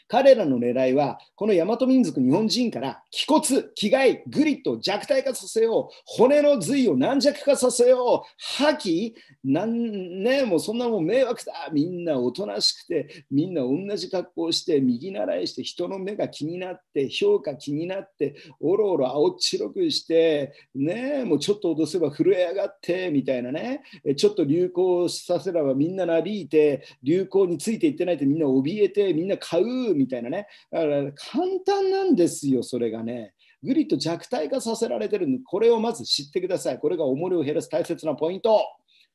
Speaker 2: 彼らの狙いは、この大和民族日本人から気骨、気概、グリッド弱体化させよう、骨の髄を軟弱化させよう、破棄、なんね、もうそんなもん迷惑だ、みんなおとなしくて、みんな同じ格好して、右習いして、人の目が気になって、評価気になって、おろおろ青白くして、ね、もうちょっと脅せば震え上がって、みたいなね、ちょっと流行させればみんななびいて、流行についていってないとみんな怯えて、みんな買う。みたいなねだから簡単なんですよそれがねぐりと弱体化させられてるこれをまず知ってくださいこれが重りを減らす大切なポイント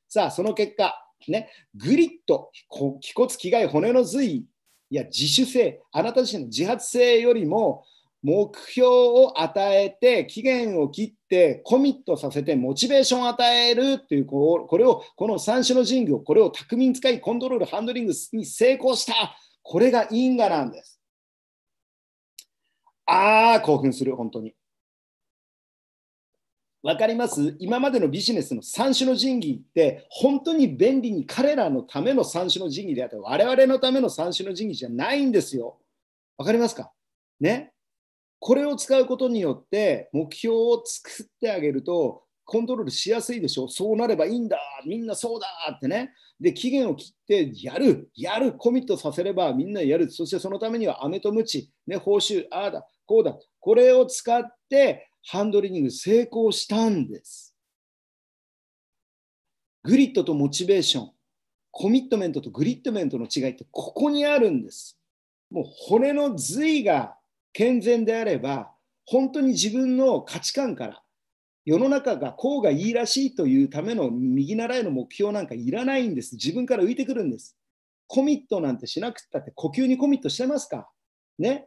Speaker 2: さあその結果ねぐりっと気骨気概骨の髄いや自主性あなた自身の自発性よりも目標を与えて期限を切ってコミットさせてモチベーションを与えるっていうこれをこの三種の神器をこれを巧みに使いコントロールハンドリングに成功したこれが因果なんです。ああ、興奮する、本当に。わかります今までのビジネスの三種の神器って本当に便利に彼らのための三種の神器であって我々のための三種の神器じゃないんですよ。わかりますかねこれを使うことによって目標を作ってあげるとコントロールしやすいでしょそうなればいいんだみんなそうだってねで期限を切ってやるやるコミットさせればみんなやるそしてそのためには飴とムチ、ね、報酬ああだこうだこれを使ってハンドリング成功したんですグリッドとモチベーションコミットメントとグリッドメントの違いってここにあるんですもう骨の髄が健全であれば本当に自分の価値観から世の中がこうがいいらしいというための右習いの目標なんかいらないんです。自分から浮いてくるんです。コミットなんてしなくったって呼吸にコミットしてますかね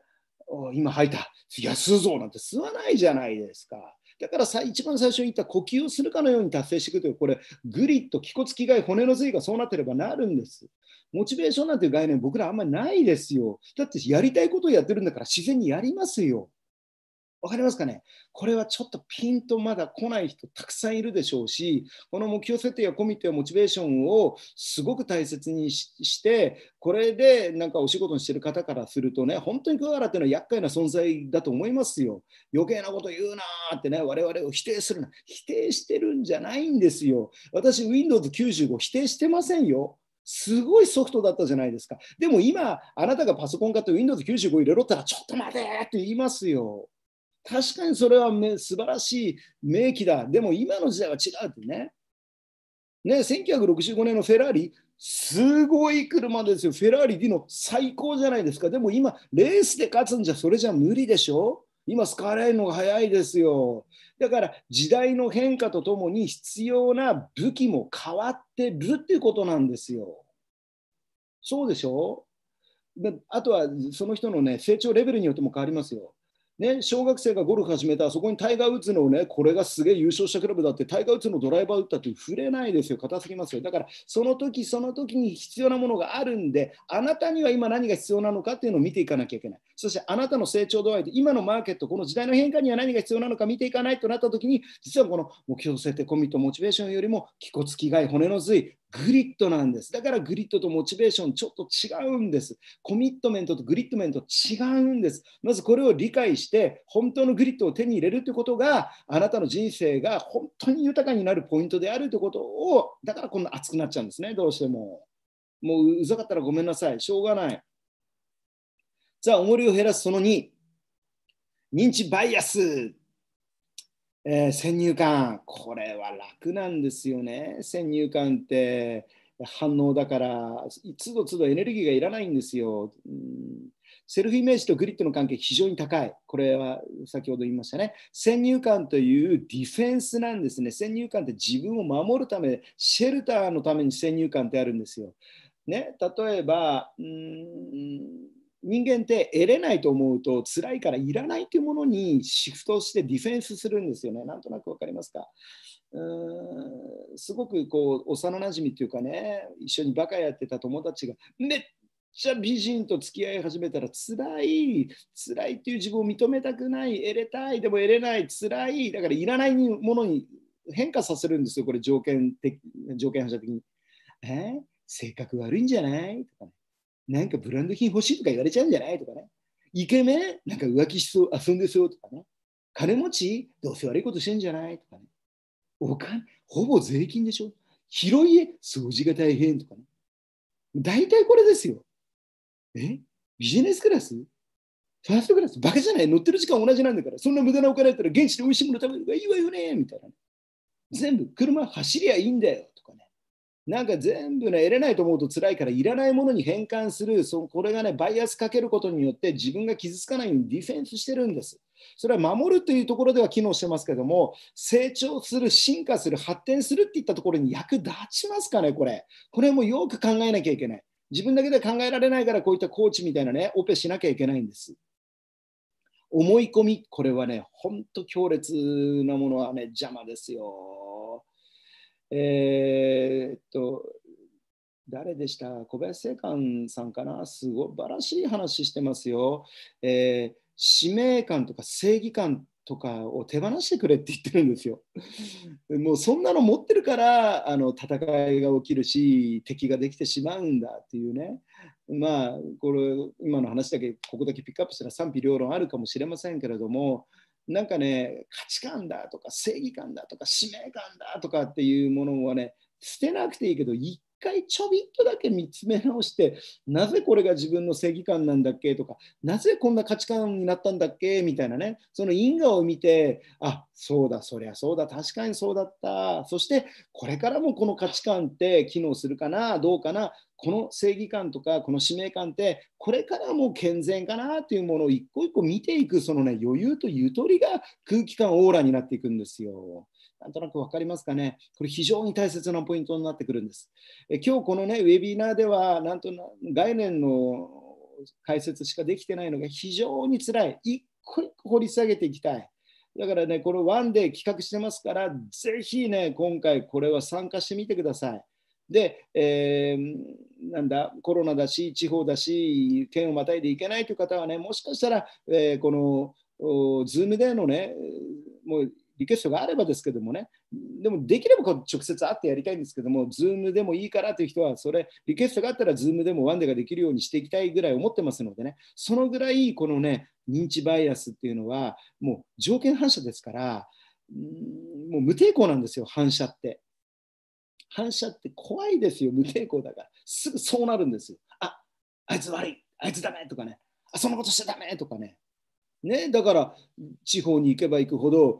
Speaker 2: 今吐いた。いや、吸うぞなんて吸わないじゃないですか。だからさ一番最初に言った呼吸をするかのように達成していくという、これ、グリッと、気骨、気概、骨の髄がそうなってればなるんです。モチベーションなんていう概念、僕らあんまりないですよ。だってやりたいことをやってるんだから自然にやりますよ。わかりますかねこれはちょっとピンとまだ来ない人たくさんいるでしょうし、この目標設定やコミットやモチベーションをすごく大切にして、これでなんかお仕事にしてる方からするとね、本当に桑原っていうのは厄介な存在だと思いますよ。余計なこと言うなーってね、我々を否定するな。否定してるんじゃないんですよ。私、Windows95 否定してませんよ。すごいソフトだったじゃないですか。でも今、あなたがパソコン買って Windows95 入れろったら、ちょっと待てって言いますよ。確かにそれは素晴らしい名機だ。でも今の時代は違うってね。ね、1965年のフェラーリ、すごい車ですよ。フェラーリディの最高じゃないですか。でも今、レースで勝つんじゃそれじゃ無理でしょ今、ーレれるのが早いですよ。だから時代の変化とともに必要な武器も変わってるっていうことなんですよ。そうでしょあとはその人のね成長レベルによっても変わりますよ。ね、小学生がゴルフ始めた、そこにタイガー・ウッズのね、これがすげえ優勝したクラブだって、タイガー・ウッズのドライバー打ったって触れないですよ、硬すぎますよ。だから、その時その時に必要なものがあるんで、あなたには今何が必要なのかっていうのを見ていかなきゃいけない。そしてあなたの成長度合いで今のマーケット、この時代の変化には何が必要なのか見ていかないとなったときに、実はこの目標設定、コミット、モチベーションよりも、気骨、気概、骨の髄、グリッドなんです。だからグリッドとモチベーションちょっと違うんです。コミットメントとグリッドメント違うんです。まずこれを理解して、本当のグリッドを手に入れるということが、あなたの人生が本当に豊かになるポイントであるということを、だからこんな熱くなっちゃうんですね、どうしても。もううざかったらごめんなさい、しょうがない。じゃあ、重りを減らすその2、認知バイアス、えー、先入観、これは楽なんですよね。先入観って反応だから、つどつどエネルギーがいらないんですよ。うんセルフイメージとグリッドの関係非常に高い。これは先ほど言いましたね。先入観というディフェンスなんですね。先入観って自分を守るため、シェルターのために先入観ってあるんですよ。ね、例えば、うん人間って得れないと思うと辛いからいらないというものにシフトしてディフェンスするんですよね。なんとなく分かりますかうんすごくこう幼なじみというかね一緒にバカやってた友達がめっちゃ美人と付き合い始めたら辛い辛いっていう自分を認めたくない得れたいでも得れない辛いだからいらないものに変化させるんですよこれ条件的条件反射的に。え性格悪いんじゃないとかね。なんかブランド品欲しいとか言われちゃうんじゃないとかね。イケメンなんか浮気しそう、遊んでそうとかね。金持ちどうせ悪いことしてんじゃないとかね。お金、ほぼ税金でしょ。広い家、掃除が大変とかね。大体これですよ。えビジネスクラスファーストクラスバカじゃない乗ってる時間同じなんだから、そんな無駄なお金だったら現地で美味しいもの食べるがいいわよねみたいな。全部車走りゃいいんだよとかね。なんか全部ね、得れないと思うと辛いから、いらないものに変換する、そこれがね、バイアスかけることによって、自分が傷つかないようにディフェンスしてるんです。それは守るというところでは機能してますけども、成長する、進化する、発展するっていったところに役立ちますかね、これ。これもよく考えなきゃいけない。自分だけで考えられないから、こういったコーチみたいなね、オペしなきゃいけないんです。思い込み、これはね、ほんと強烈なものはね、邪魔ですよ。えー、っと、誰でした小林正観さんかなすごいばらしい話してますよ。えー、使命感とか正義感とかを手放してくれって言ってるんですよ。もうそんなの持ってるからあの戦いが起きるし敵ができてしまうんだっていうねまあこれ今の話だけここだけピックアップしたら賛否両論あるかもしれませんけれどもなんかね価値観だとか正義感だとか使命感だとかっていうものはね捨てなくていいけど一回ちょびっとだけ見つめ直してなぜこれが自分の正義感なんだっけとかなぜこんな価値観になったんだっけみたいなねその因果を見てあそうだそりゃそうだ確かにそうだったそしてこれからもこの価値観って機能するかなどうかなこの正義感とかこの使命感ってこれからも健全かなというものを一個一個見ていくその、ね、余裕とゆとりが空気感オーラになっていくんですよ。なんとなく分かりますかね。これ非常に大切なポイントになってくるんです。え今日このね、ウェビナーでは、なんとな概念の解説しかできてないのが非常につらい。一個一個掘り下げていきたい。だからね、これワンで企画してますから、ぜひね、今回これは参加してみてください。で、えー、なんだコロナだし地方だし県をまたいでいけないという方はねもしかしたら、えー、このお Zoom でのねもうリクエストがあればですけどもね、でもできれば直接会ってやりたいんですけども、Zoom でもいいからという人は、それ、リクエストがあったら Zoom でもワンデーができるようにしていきたいぐらい思ってますのでね、そのぐらいこのね、認知バイアスっていうのは、もう条件反射ですから、もう無抵抗なんですよ、反射って。反射って怖いですよ、無抵抗だから。すぐそうなるんですよ。ああいつ悪い、あいつダメとかね、あそんなことしちゃダメとかね。ね、だから地方に行けば行くほど、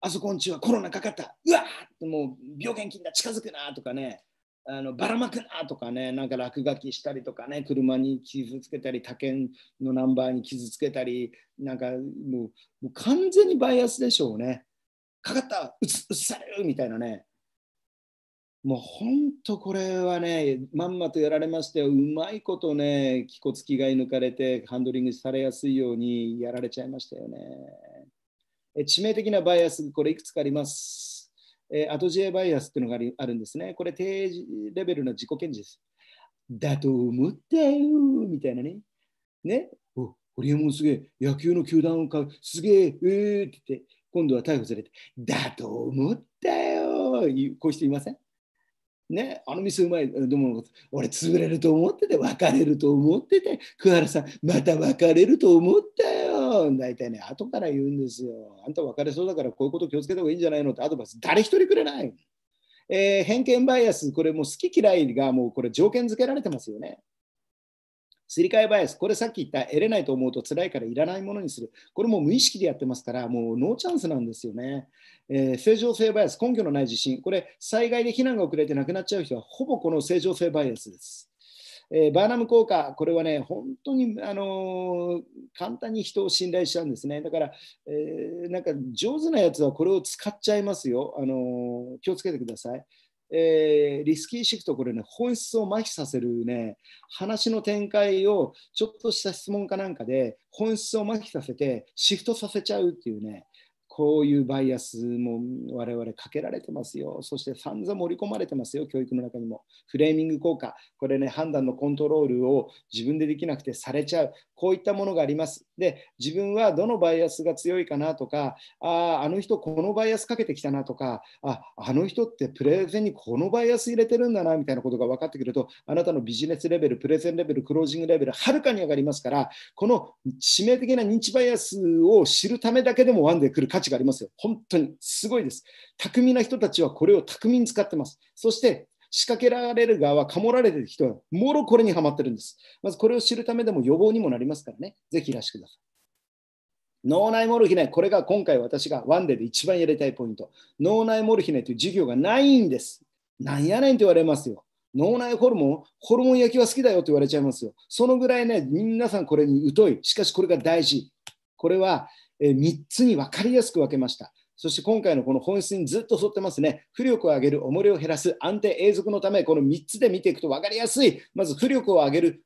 Speaker 2: あそこんちはコロナかかった、うわーもう病原菌だ、近づくなとかね、あのばらまくなとかね、なんか落書きしたりとかね、車に傷つけたり、他県のナンバーに傷つけたり、なんかもう完全にバイアスでしょうね。かかった、ううつされるみたいなね。もう本当これはね、まんまとやられまして、うまいことね、気骨気が抜かれて、ハンドリングされやすいようにやられちゃいましたよね。え致命的なバイアス、これいくつかあります。え後知恵バイアスっていうのがあるんですね。これ低レベルの自己顕示です。だと思ったよみたいなね。ね、おホリエモンすげえ、野球の球団を買う、すげえ、えーって言って、今度は逮捕されて、だと思ったよこうしていませんね、あの店うまい、でも俺潰れると思ってて、別れると思ってて、桑原さん、また別れると思ったよ。大体ね、後から言うんですよ。あんた別れそうだからこういうこと気をつけた方がいいんじゃないのってアドバイス、誰一人くれない。えー、偏見バイアス、これも好き嫌いがもうこれ条件付けられてますよね。すり替えバイアス、これさっき言った得れないと思うと辛いからいらないものにする。これも無意識でやってますから、もうノーチャンスなんですよね。えー、正常性バイアス、根拠のない地震。これ、災害で避難が遅れて亡くなっちゃう人は、ほぼこの正常性バイアスです。えー、バーナム効果、これはね、本当に、あのー、簡単に人を信頼しちゃうんですね。だから、えー、なんか上手なやつはこれを使っちゃいますよ。あの気をつけてください。えー、リスキーシフト、これね、本質を麻痺させるね、話の展開をちょっとした質問かなんかで、本質を麻痺させて、シフトさせちゃうっていうね、こういうバイアスも我々かけられてますよ。そして散々盛り込まれてますよ、教育の中にも。フレーミング効果、これね、判断のコントロールを自分でできなくてされちゃう。こういったものがあります。で、自分はどのバイアスが強いかなとか、ああの人このバイアスかけてきたなとか、ああの人ってプレゼンにこのバイアス入れてるんだなみたいなことが分かってくると、あなたのビジネスレベル、プレゼンレベル、クロージングレベル、はるかに上がりますから、この致命的な認知バイアスを知るためだけでもワンでくる価値がありますよ。本当にすごいです。巧みな人たちはこれを巧みに使ってます。そして仕掛けられる側、はかもられてる人は、もろこれにはまってるんです。まずこれを知るためでも予防にもなりますからね、ぜひいらしてください。脳内モルヒネ、これが今回私がワンデーで一番やりたいポイント。脳内モルヒネという授業がないんです。なんやねんって言われますよ。脳内ホルモン、ホルモン焼きは好きだよって言われちゃいますよ。そのぐらいね、皆さんこれに疎い。しかしこれが大事。これは、え3つに分かりやすく分けました。そして今回のこの本質にずっと沿ってますね。浮力を上げる、重りを減らす、安定永続のため、この3つで見ていくと分かりやすい。まず浮力を上げる。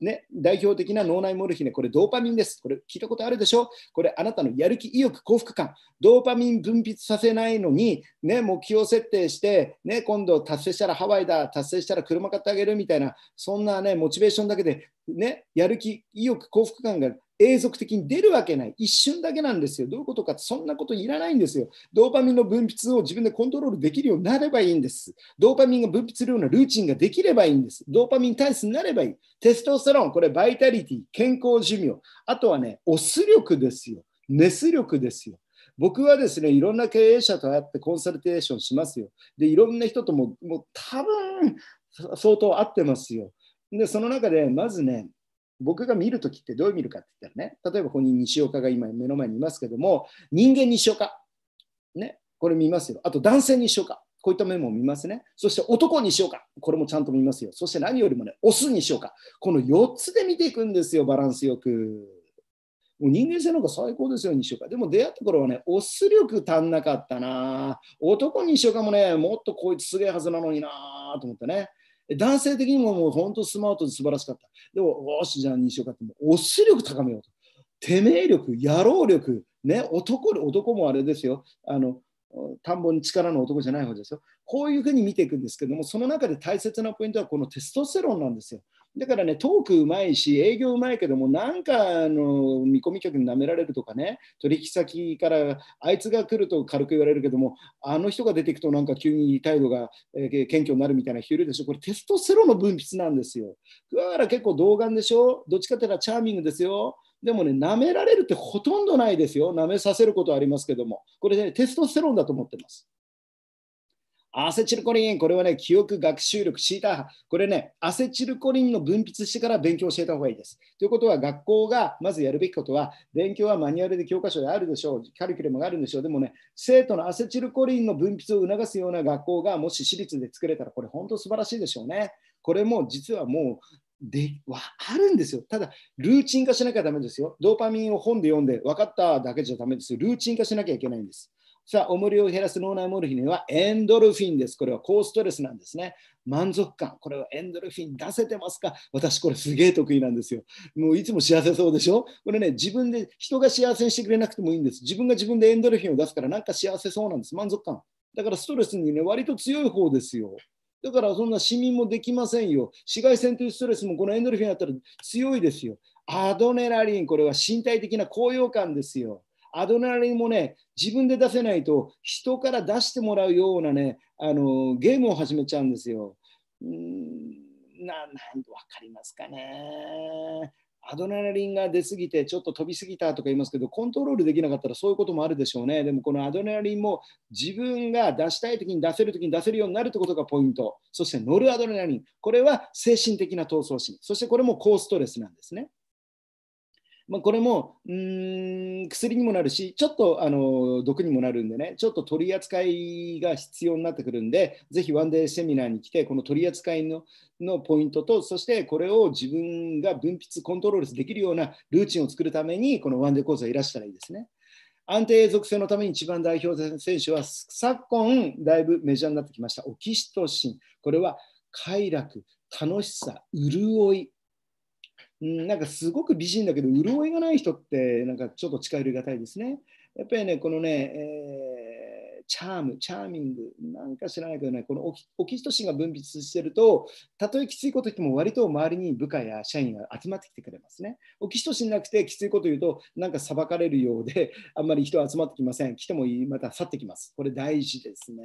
Speaker 2: ね、代表的な脳内モルヒネ、これドーパミンです。これ聞いたことあるでしょこれあなたのやる気、意欲、幸福感、ドーパミン分泌させないのに、ね、目標設定して、ね、今度達成したらハワイだ、達成したら車買ってあげるみたいな、そんなね、モチベーションだけで、ね、やる気、意欲、幸福感が永続的に出るわけない。一瞬だけなんですよ。どういうことかそんなこといらないんですよ。ドーパミンの分泌を自分でコントロールできるようになればいいんです。ドーパミンが分泌するようなルーチンができればいいんです。ドーパミン体質になればいい。テストステロン、これバイタリティ、健康寿命。あとはね、オス力ですよ。熱力ですよ。僕はですね、いろんな経営者と会ってコンサルテーションしますよ。で、いろんな人とも、もう多分、相当合ってますよ。で、その中で、まずね、僕が見るときってどう見るかって言ったらね、例えばここに西岡が今目の前にいますけども、人間西岡、ね、これ見ますよ。あと男性西岡、こういった面も見ますね。そして男西岡、これもちゃんと見ますよ。そして何よりもね、オス西岡、この4つで見ていくんですよ、バランスよく。もう人間性の方が最高ですよ、西岡。でも出会った頃はね、オス力足んなかったな。男西岡もね、もっとこいつすげえはずなのになと思ってね。男性的にももう本当スマートで素晴らしかった。でも、よし、じゃあにしようかって、も押し力高めようと。てめえ力、野郎力、ね、男、男もあれですよ。あの、田んぼに力の男じゃない方ですよ。こういうふうに見ていくんですけども、その中で大切なポイントはこのテストステロンなんですよ。だからね、トークうまいし、営業うまいけども、なんかあの見込み客に舐められるとかね、取引先からあいつが来ると軽く言われるけども、あの人が出てくとなんか急に態度が、えー、謙虚になるみたいな人いるでしょ、これテストステロンの分泌なんですよ。だから結構童顔でしょ、どっちかっていうとチャーミングですよ。でもね、舐められるってほとんどないですよ。舐めさせることはありますけども、これね、テストステロンだと思ってます。アセチルコリン、これはね、記憶学習力、シーター波、これね、アセチルコリンの分泌してから勉強してた方がいいです。ということは、学校がまずやるべきことは、勉強はマニュアルで教科書であるでしょう、カリキュラムがあるんでしょう、でもね、生徒のアセチルコリンの分泌を促すような学校が、もし私立で作れたら、これ本当素晴らしいでしょうね。これも実はもうではあるんですよ。ただ、ルーチン化しなきゃだめですよ。ドーパミンを本で読んで分かっただけじゃだめですよ。ルーチン化しなきゃいけないんです。さあ、重りを減らす脳内モルヒネはエンドルフィンです。これは高ストレスなんですね。満足感、これはエンドルフィン出せてますか私これすげえ得意なんですよ。もういつも幸せそうでしょこれね、自分で人が幸せにしてくれなくてもいいんです。自分が自分でエンドルフィンを出すからなんか幸せそうなんです。満足感。だからストレスにね、割と強い方ですよ。だからそんな市民もできませんよ。紫外線というストレスもこのエンドルフィンだったら強いですよ。アドネラリン、これは身体的な高揚感ですよ。アドナリンもね、自分で出せないと、人から出してもらうようなね、あのゲームを始めちゃうんですよ。うんな、ん、分かりますかね。アドレナリンが出すぎてちょっと飛びすぎたとか言いますけどコントロールできなかったらそういうこともあるでしょうねでもこのアドレナリンも自分が出したい時に出せる時に出せるようになるってことがポイントそしてノルアドレナリンこれは精神的な闘争心そしてこれも高ストレスなんですねまあ、これもうん薬にもなるしちょっとあの毒にもなるんでねちょっと取り扱いが必要になってくるんでぜひワンデーセミナーに来てこの取り扱いののポイントとそしてこれを自分が分泌コントロールできるようなルーチンを作るためにこのワンデー講座いらしたらいいですね。安定属性のために一番代表選手は昨今だいぶメジャーになってきましたオキシトシンこれは快楽楽しさ潤いなんかすごく美人だけど潤いがない人ってなんかちょっと近寄りがたいですね。やっぱりねこのね、えー、チャームチャーミングなんか知らないけどねこのオキシトシンが分泌してるとたとえきついこと言っても割と周りに部下や社員が集まってきてくれますね。オキシトシンなくてきついこと言うとなんか裁かれるようであんまり人集まってきません来てもいいまた去ってきます。これ大事ですね。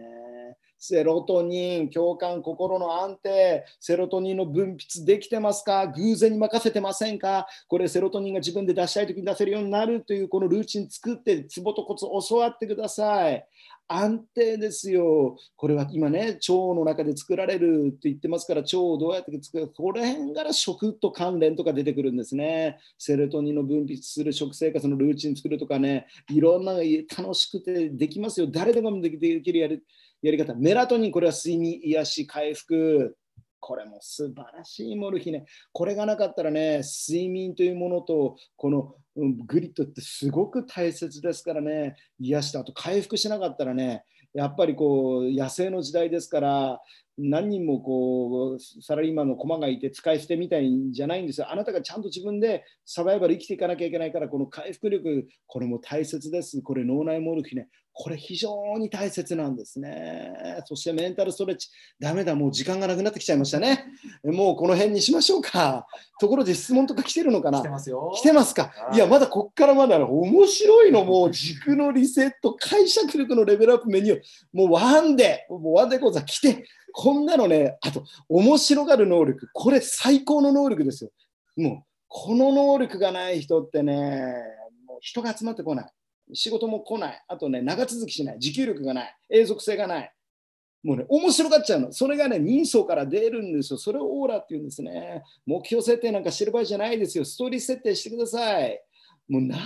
Speaker 2: セロトニン、共感、心の安定、セロトニンの分泌できてますか偶然に任せてませんかこれセロトニンが自分で出したい時に出せるようになるというこのルーチン作って、ツボとコツ教わってください。安定ですよ。これは今ね、腸の中で作られるって言ってますから、腸をどうやって作るこれ辺から食と関連とか出てくるんですね。セロトニンの分泌する食生活のルーチン作るとかね、いろんな楽しくてできますよ。誰でもできるやるやり方、メラトニン、これは睡眠、癒し、回復、これも素晴らしいモルヒネ。これがなかったらね、睡眠というものと、このグリッドってすごく大切ですからね、癒した後、回復しなかったらね、やっぱりこう野生の時代ですから何人もこうサラリーマンの駒がいて使い捨てみたいんじゃないんですよ。あなたがちゃんと自分でサバイバル生きていかなきゃいけないからこの回復力これも大切です。これ脳内モルヒネこれ非常に大切なんですね。そしてメンタルストレッチ、ダメだ、もう時間がなくなってきちゃいましたね。もうこの辺にしましょうか。ところで質問とか来てるのかな来てますよ。来てますか。いや、まだこっからまだ面白いの、もう軸のリセット、解釈力のレベルアップメニュー、もうワンで、もうワンで講座来て、こんなのね、あと、面白がる能力、これ最高の能力ですよ。もう、この能力がない人ってね、もう人が集まってこない。仕事も来ない、あとね、長続きしない、持久力がない、永続性がない、もうね、面白がっちゃうの、それがね、人相から出るんですよ、それをオーラっていうんですね。目標設定なんかしてる場合じゃないですよ、ストーリー設定してください。もうなんで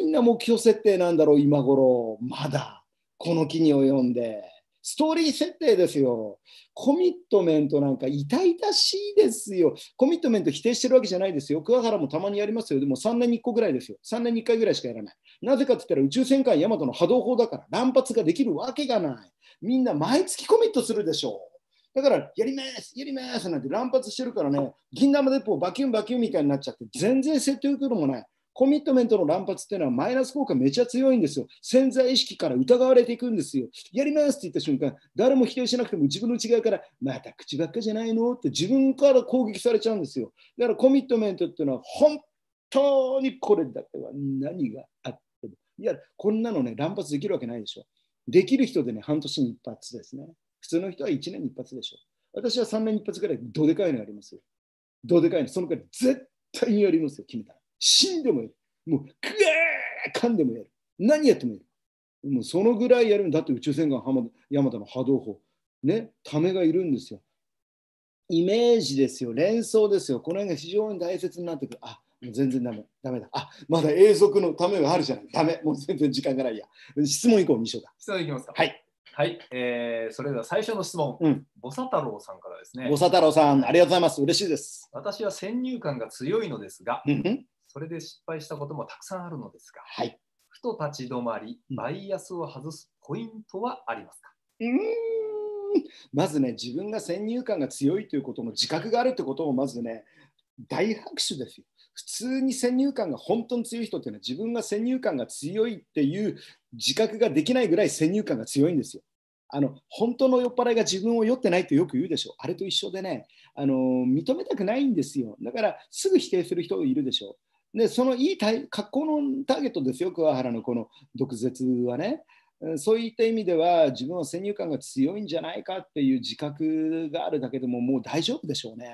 Speaker 2: みんな目標設定なんだろう、今頃、まだ、この木に及んで。ストーリー設定ですよ。コミットメントなんか痛々しいですよ。コミットメント否定してるわけじゃないですよ。桑原もたまにやりますよ。でも3年に1個ぐらいですよ。3年に1回ぐらいしかやらない。なぜかって言ったら宇宙戦艦ヤマトの波動砲だから乱発ができるわけがない。みんな毎月コミットするでしょう。だからやりますやりますなんて乱発してるからね、銀玉鉄砲バキュンバキュンみたいになっちゃって全然説得力もない。コミットメントの乱発っていうのはマイナス効果めちゃ強いんですよ。潜在意識から疑われていくんですよ。やりますって言った瞬間、誰も否定しなくても自分の違いから、また口ばっかじゃないのって自分から攻撃されちゃうんですよ。だからコミットメントっていうのは本当にこれだけは何があっても。いや、こんなのね、乱発できるわけないでしょ。できる人でね、半年に一発ですね。普通の人は1年に一発でしょ。私は3年に一発ぐらいどでかいのやりますよ。どでかいの、そのくらい絶対にやりますよ、決めたら。死んでもやる。もう、くえーかんでもやる。何やってもやる。もうそのぐらいやるんだって宇宙戦艦ヤマダの波動砲。ね、ためがいるんですよ。イメージですよ。連想ですよ。この辺が非常に大切になってくる。あ全然ダメダメだ。あまだ永続のためがあるじゃない。ダメ。もう全然時間がないや。質問以降、2章だ。
Speaker 1: 質問いきますか。はい。はい、えー、それでは最初の質問、うん、ボサ太郎さんからですね。ボサ太郎
Speaker 2: さん、ありがとうございます。嬉しいです。
Speaker 1: 私は先入観が強いのですが、うん、それで失敗したこともたくさんあるのですが、はい、ふと立ち止まり、バイアスを外す
Speaker 2: ポイントはありますか、うん、まずね、自分が先入観が強いということの自覚があるということをまずね、大拍手ですよ。普通に先入観が本当に強い人っていうのは自分が先入観が強いっていう自覚ができないぐらい先入観が強いんですよ。あの本当の酔っ払いが自分を酔ってないとよく言うでしょあれと一緒でねあの認めたくないんですよだからすぐ否定する人いるでしょでそのいい格好のターゲットですよ桑原のこの毒舌はねそういった意味では自分は先入観が強いんじゃないかっていう自覚があるだけでももう大丈夫でしょうね。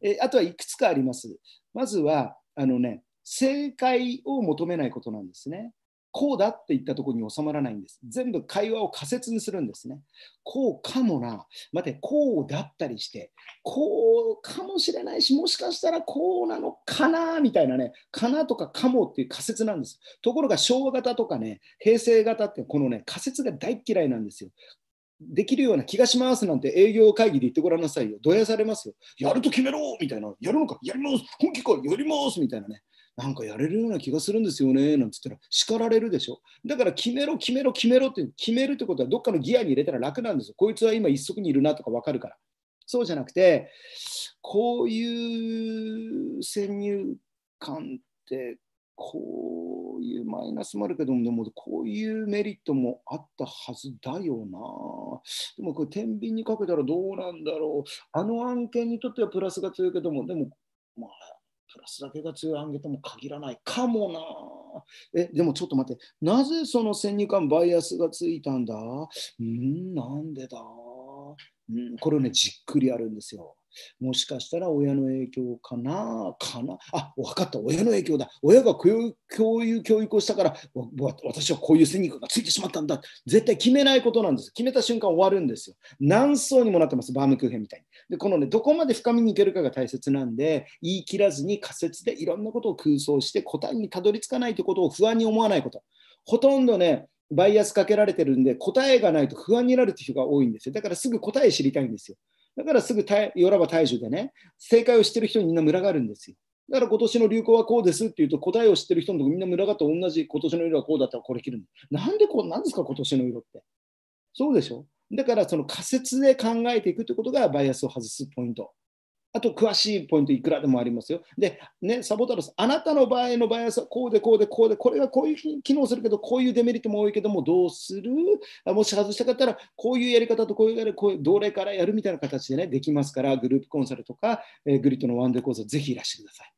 Speaker 2: えあとはいくつかあります。まずはあのね正解を求めないことなんですね。こうだって言ったとこに収まらないんです。全部会話を仮説にするんですね。こうかもな、待て、こうだったりして、こうかもしれないし、もしかしたらこうなのかなみたいなね、かなとかかもっていう仮説なんです。ところが昭和型とかね、平成型ってこのね、仮説が大嫌いなんですよ。できるような気がしますなんて営業会議で言ってごらんなさいよ。どやされますよ。やると決めろみたいな。やるのかやります本気かやりますみたいなね。なんかやれるような気がするんですよね、なんつったら叱られるでしょ。だから決めろ、決めろ、決めろって、決めるってことはどっかのギアに入れたら楽なんですよ。こいつは今一足にいるなとかわかるから。そうじゃなくて、こういう先入観って、こういうマイナスもあるけども、でもこういうメリットもあったはずだよな。でもこれ、天秤にかけたらどうなんだろう。あの案件にとってはプラスが強いけども、でも、まあ、プラスだけが強いアンゲとも限らないかもな。え、でもちょっと待って、なぜその先入観バイアスがついたんだうん、なんでだうん、これね、じっくりあるんですよ。もしかしたら親の影響かなかなあ分かった親の影響だ親がこういう教育をしたから私はこういう戦ニがついてしまったんだ絶対決めないことなんです決めた瞬間終わるんですよ何層にもなってますバームクーヘンみたいにでこのねどこまで深みにいけるかが大切なんで言い切らずに仮説でいろんなことを空想して答えにたどり着かないということを不安に思わないことほとんどねバイアスかけられてるんで答えがないと不安になるっていう人が多いんですよだからすぐ答え知りたいんですよだからすぐ、よらば大重でね、正解を知ってる人にみんな群がるんですよ。だから今年の流行はこうですっていうと答えを知ってる人のとこみんな群がって同じ今年の色はこうだったらこれ着るんなんでこうなんですか今年の色って。そうでしょだからその仮説で考えていくってことがバイアスを外すポイントあと詳しいポイントいくらでもありますよ。で、ね、サボタロス、あなたの場合の場合はこうでこうでこうで、これがこういう機能するけど、こういうデメリットも多いけども、どうするもし外したかったら、こういうやり方とこういうやり方、こうどれからやるみたいな形でね、できますから、グループコンサルとか、えー、グリッドのワンデー講座、ぜひいらしてください。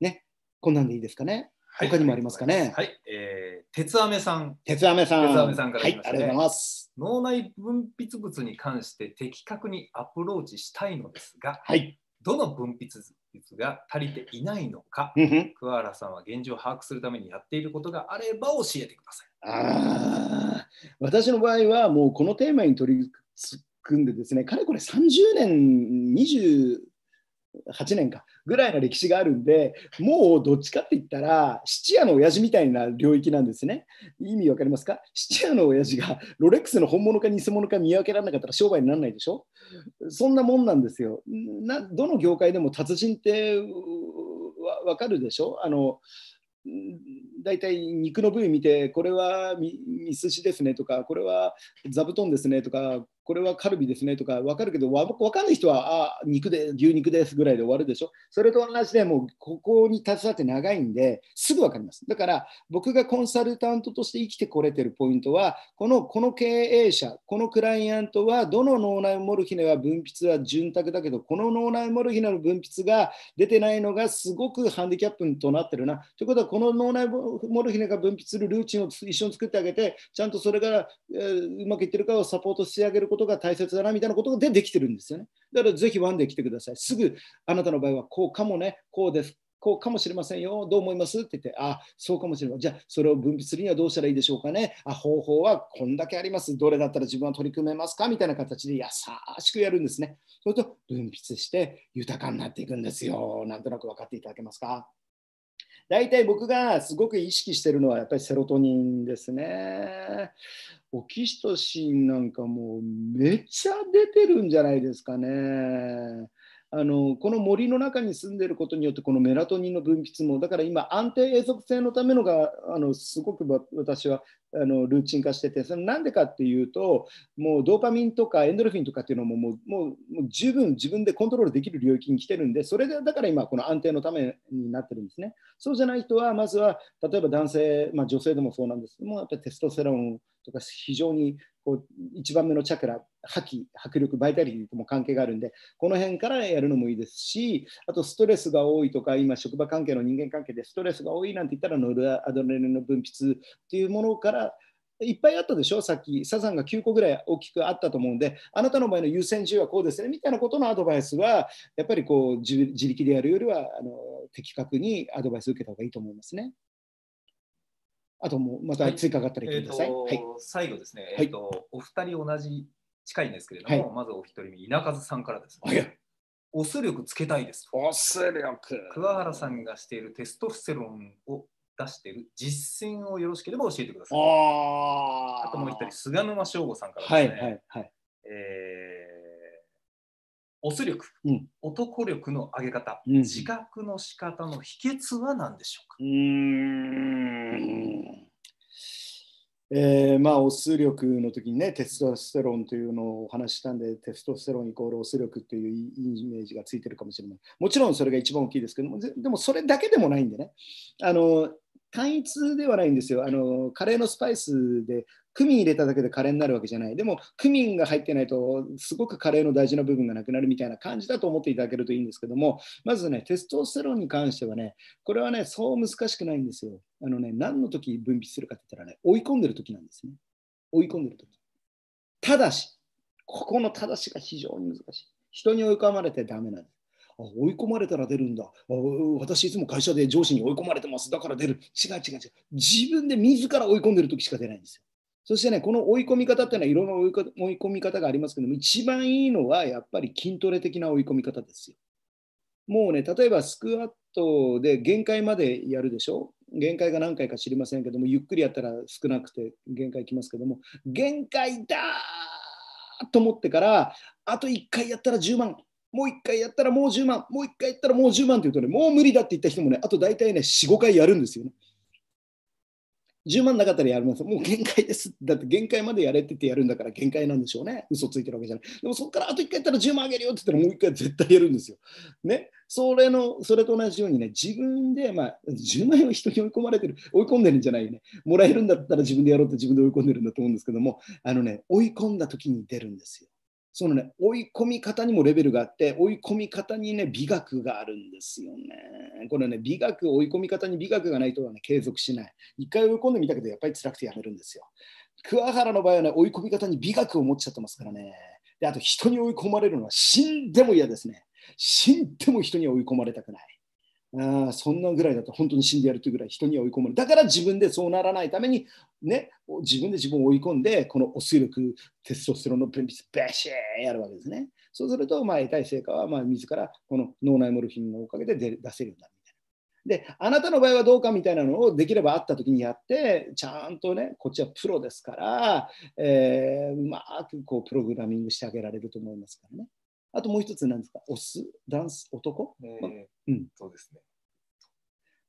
Speaker 2: ね、こんなんでいいですかね。はい、他にもありますかね。はい、はい、
Speaker 1: えー、鉄アメさん。
Speaker 2: 鉄アメさん。鉄アメさんから、ね、はい、ありがとうございます。
Speaker 1: 脳内分泌物に関して的確にアプローチしたいのですが、はい、どの分泌物が足りていないのか、桑原さんは現状を把握するためにやっていることがあれば教えてください。あ
Speaker 2: 私の場合はもうこのテーマに取り組んでですねかれこれ30年20 8年かぐらいの歴史があるんでもうどっちかって言ったら質屋の親父みたいな領域なんですね意味わかりますか質屋の親父がロレックスの本物か偽物か見分けられなかったら商売にならないでしょそんなもんなんですよなどの業界でも達人ってわかるでしょあの大体肉の部位見てこれはミスシですねとかこれは座布団ですねとかこれはカルビですねとか分かるけど分かんない人はあ肉で牛肉ですぐらいで終わるでしょそれと同じでもうここに携わって長いんですぐ分かりますだから僕がコンサルタントとして生きてこれてるポイントはこのこの経営者このクライアントはどの脳内モルヒネは分泌は潤沢だけどこの脳内モルヒネの分泌が出てないのがすごくハンディキャップとなってるなということはこの脳内モルヒネが分泌するルーチンを一緒に作ってあげてちゃんとそれが、えー、うまくいってるかをサポートしてあげることが大切だなみたいなことでできてるんですよねだからぜひワンで来てくださいすぐあなたの場合はこうかもねこうですこうかもしれませんよ、どう思いますって言って、あそうかもしれません。じゃあ、それを分泌するにはどうしたらいいでしょうかね。あ方法はこんだけあります。どれだったら自分は取り組めますかみたいな形で優しくやるんですね。それと分泌して豊かになっていくんですよ。なんとなく分かっていただけますか大体僕がすごく意識してるのはやっぱりセロトニンですね。オキシトシンなんかもうめっちゃ出てるんじゃないですかね。あのこの森の中に住んでいることによってこのメラトニンの分泌もだから今安定永続性のためのがあのすごく私はあのルーチン化しててそれなんでかっていうともうドーパミンとかエンドルフィンとかっていうのももうもう十分自分でコントロールできる領域に来てるんでそれでだから今この安定のためになってるんですねそうじゃない人はまずは例えば男性、まあ、女性でもそうなんですけどもやっぱりテストセロンとか非常にこう1番目のチャクラ覇気迫力バイタリティとも関係があるんでこの辺からやるのもいいですしあとストレスが多いとか今職場関係の人間関係でストレスが多いなんて言ったらノルアドレナリンの分泌っていうものからいっぱいあったでしょさっきサザンが9個ぐらい大きくあったと思うんであなたの場合の優先順位はこうですねみたいなことのアドバイスはやっぱりこう自力でやるよりはあの的確にアドバイス受けた方がいいと思いますね。あともうまた追加があったらてください。はい、
Speaker 1: 最後ですね、えーとお二人同じ近いんですけれども、まずお一人目、稲和さんからです、ね。オス力つけたいですオス力。桑原さんがしているテストステロンを出している実践をよろしければ教えてください。あともう一人、菅沼翔吾さんからですね。はいはいはいえーオス力、うん、男力の上げ方、うん、自覚の仕方の秘訣は何でしょ
Speaker 2: うかうえー、まあオス力の時にねテストステロンというのをお話ししたんでテストステロンイコールオス力というイメージがついてるかもしれないもちろんそれが一番大きいですけどもでもそれだけでもないんでねあの単一ではないんですよあのカレーのスパイスでクミン入れただけでカレーになるわけじゃないでもクミンが入ってないとすごくカレーの大事な部分がなくなるみたいな感じだと思っていただけるといいんですけどもまずねテストステロンに関してはねこれはねそう難しくないんですよあのね何の時分泌するかって言ったらね追い込んでる時なんですね追い込んでる時ただしここのただしが非常に難しい人に追い込まれてダメなんです追い込まれたら出るんだ私いつも会社で上司に追い込まれてますだから出る違う違う違う自分で自ら追い込んでる時しか出ないんですよそしてねこの追い込み方っていうのはいろんな追い込み方がありますけども一番いいのはやっぱり筋トレ的な追い込み方ですよもうね例えばスクワットで限界までやるでしょ限界が何回か知りませんけどもゆっくりやったら少なくて限界きますけども限界だと思ってからあと1回やったら10万もう1回やったらもう10万、もう1回やったらもう10万って言うとね、もう無理だって言った人もね、あと大体ね、4、5回やるんですよね。10万なかったらやります。もう限界です。だって限界までやれっててやるんだから限界なんでしょうね。嘘ついてるわけじゃない。でもそこからあと1回やったら10万あげるよって言ったらもう1回絶対やるんですよ。ね。それの、それと同じようにね、自分で、まあ、10万円は人に追い込まれてる。追い込んでるんじゃないよね。もらえるんだったら自分でやろうって自分で追い込んでるんだと思うんですけども、あのね、追い込んだ時に出るんですよ。そのね、追い込み方にもレベルがあって、追い込み方にね、美学があるんですよね。これね、美学、追い込み方に美学がないとはね、継続しない。一回追い込んでみたけど、やっぱり辛くてやめるんですよ。桑原の場合はね、追い込み方に美学を持っちゃってますからね。で、あと人に追い込まれるのは死んでも嫌ですね。死んでも人に追い込まれたくない。あそんなぐらいだと本当に死んでやるというぐらい人に追い込まれだから自分でそうならないために、ね、自分で自分を追い込んでこのお水力テストステロンの分泌ベシーやるわけですねそうすると、まあ、得たい成果は、まあ、自らこの脳内モルフィンのおかげで出せるようになるみたいなであなたの場合はどうかみたいなのをできればあった時にやってちゃんとねこっちはプロですから、えー、うまくこうプログラミングしてあげられると思いますからねあともう一つなんですか、オス、ダンス、男、えーま、うん、そうですね。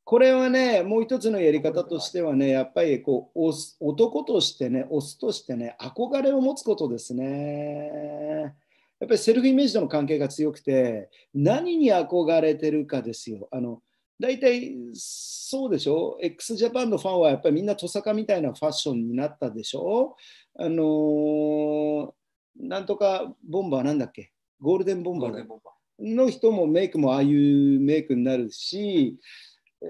Speaker 2: これはね、もう一つのやり方としてはね、やっぱりこう男としてね、オスとしてね、憧れを持つことですね。やっぱりセルフイメージとの関係が強くて、何に憧れてるかですよ。あの大体そうでしょ x ジャパンのファンはやっぱりみんなトサカみたいなファッションになったでしょあのー、なんとかボンバーなんだっけゴールデンボンバーの人もメイクもああいうメイクになるし、え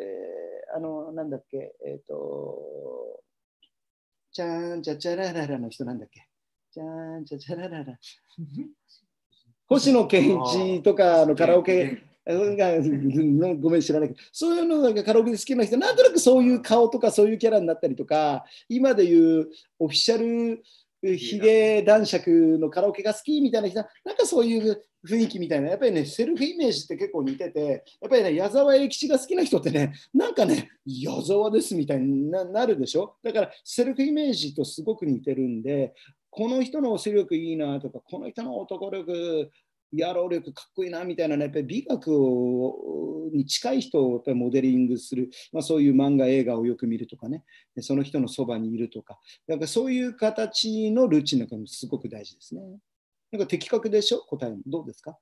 Speaker 2: ー、あのなんだっけえっ、ー、とチャンチャチャラララの人なんだっけチャンチャチャラララ星野健一とかのカラオケごめん知らないけどそういうのがカラオケで好きな人なんとなくそういう顔とかそういうキャラになったりとか今でいうオフィシャルヒゲ男爵のカラオケが好きみたいな人なんかそういう雰囲気みたいなやっぱりねセルフイメージって結構似ててやっぱりね矢沢永吉が好きな人ってねなんかね矢沢ですみたいになるでしょだからセルフイメージとすごく似てるんでこの人の性力いいなとかこの人の男力や郎力かっこいいなみたいな、ね、やっぱり美学に近い人をやっぱりモデリングする、まあ、そういう漫画映画をよく見るとかねその人のそばにいるとかなんかそういう形のルーチンなんかもすごく大事ですねなんか的確でしょ答えどうですか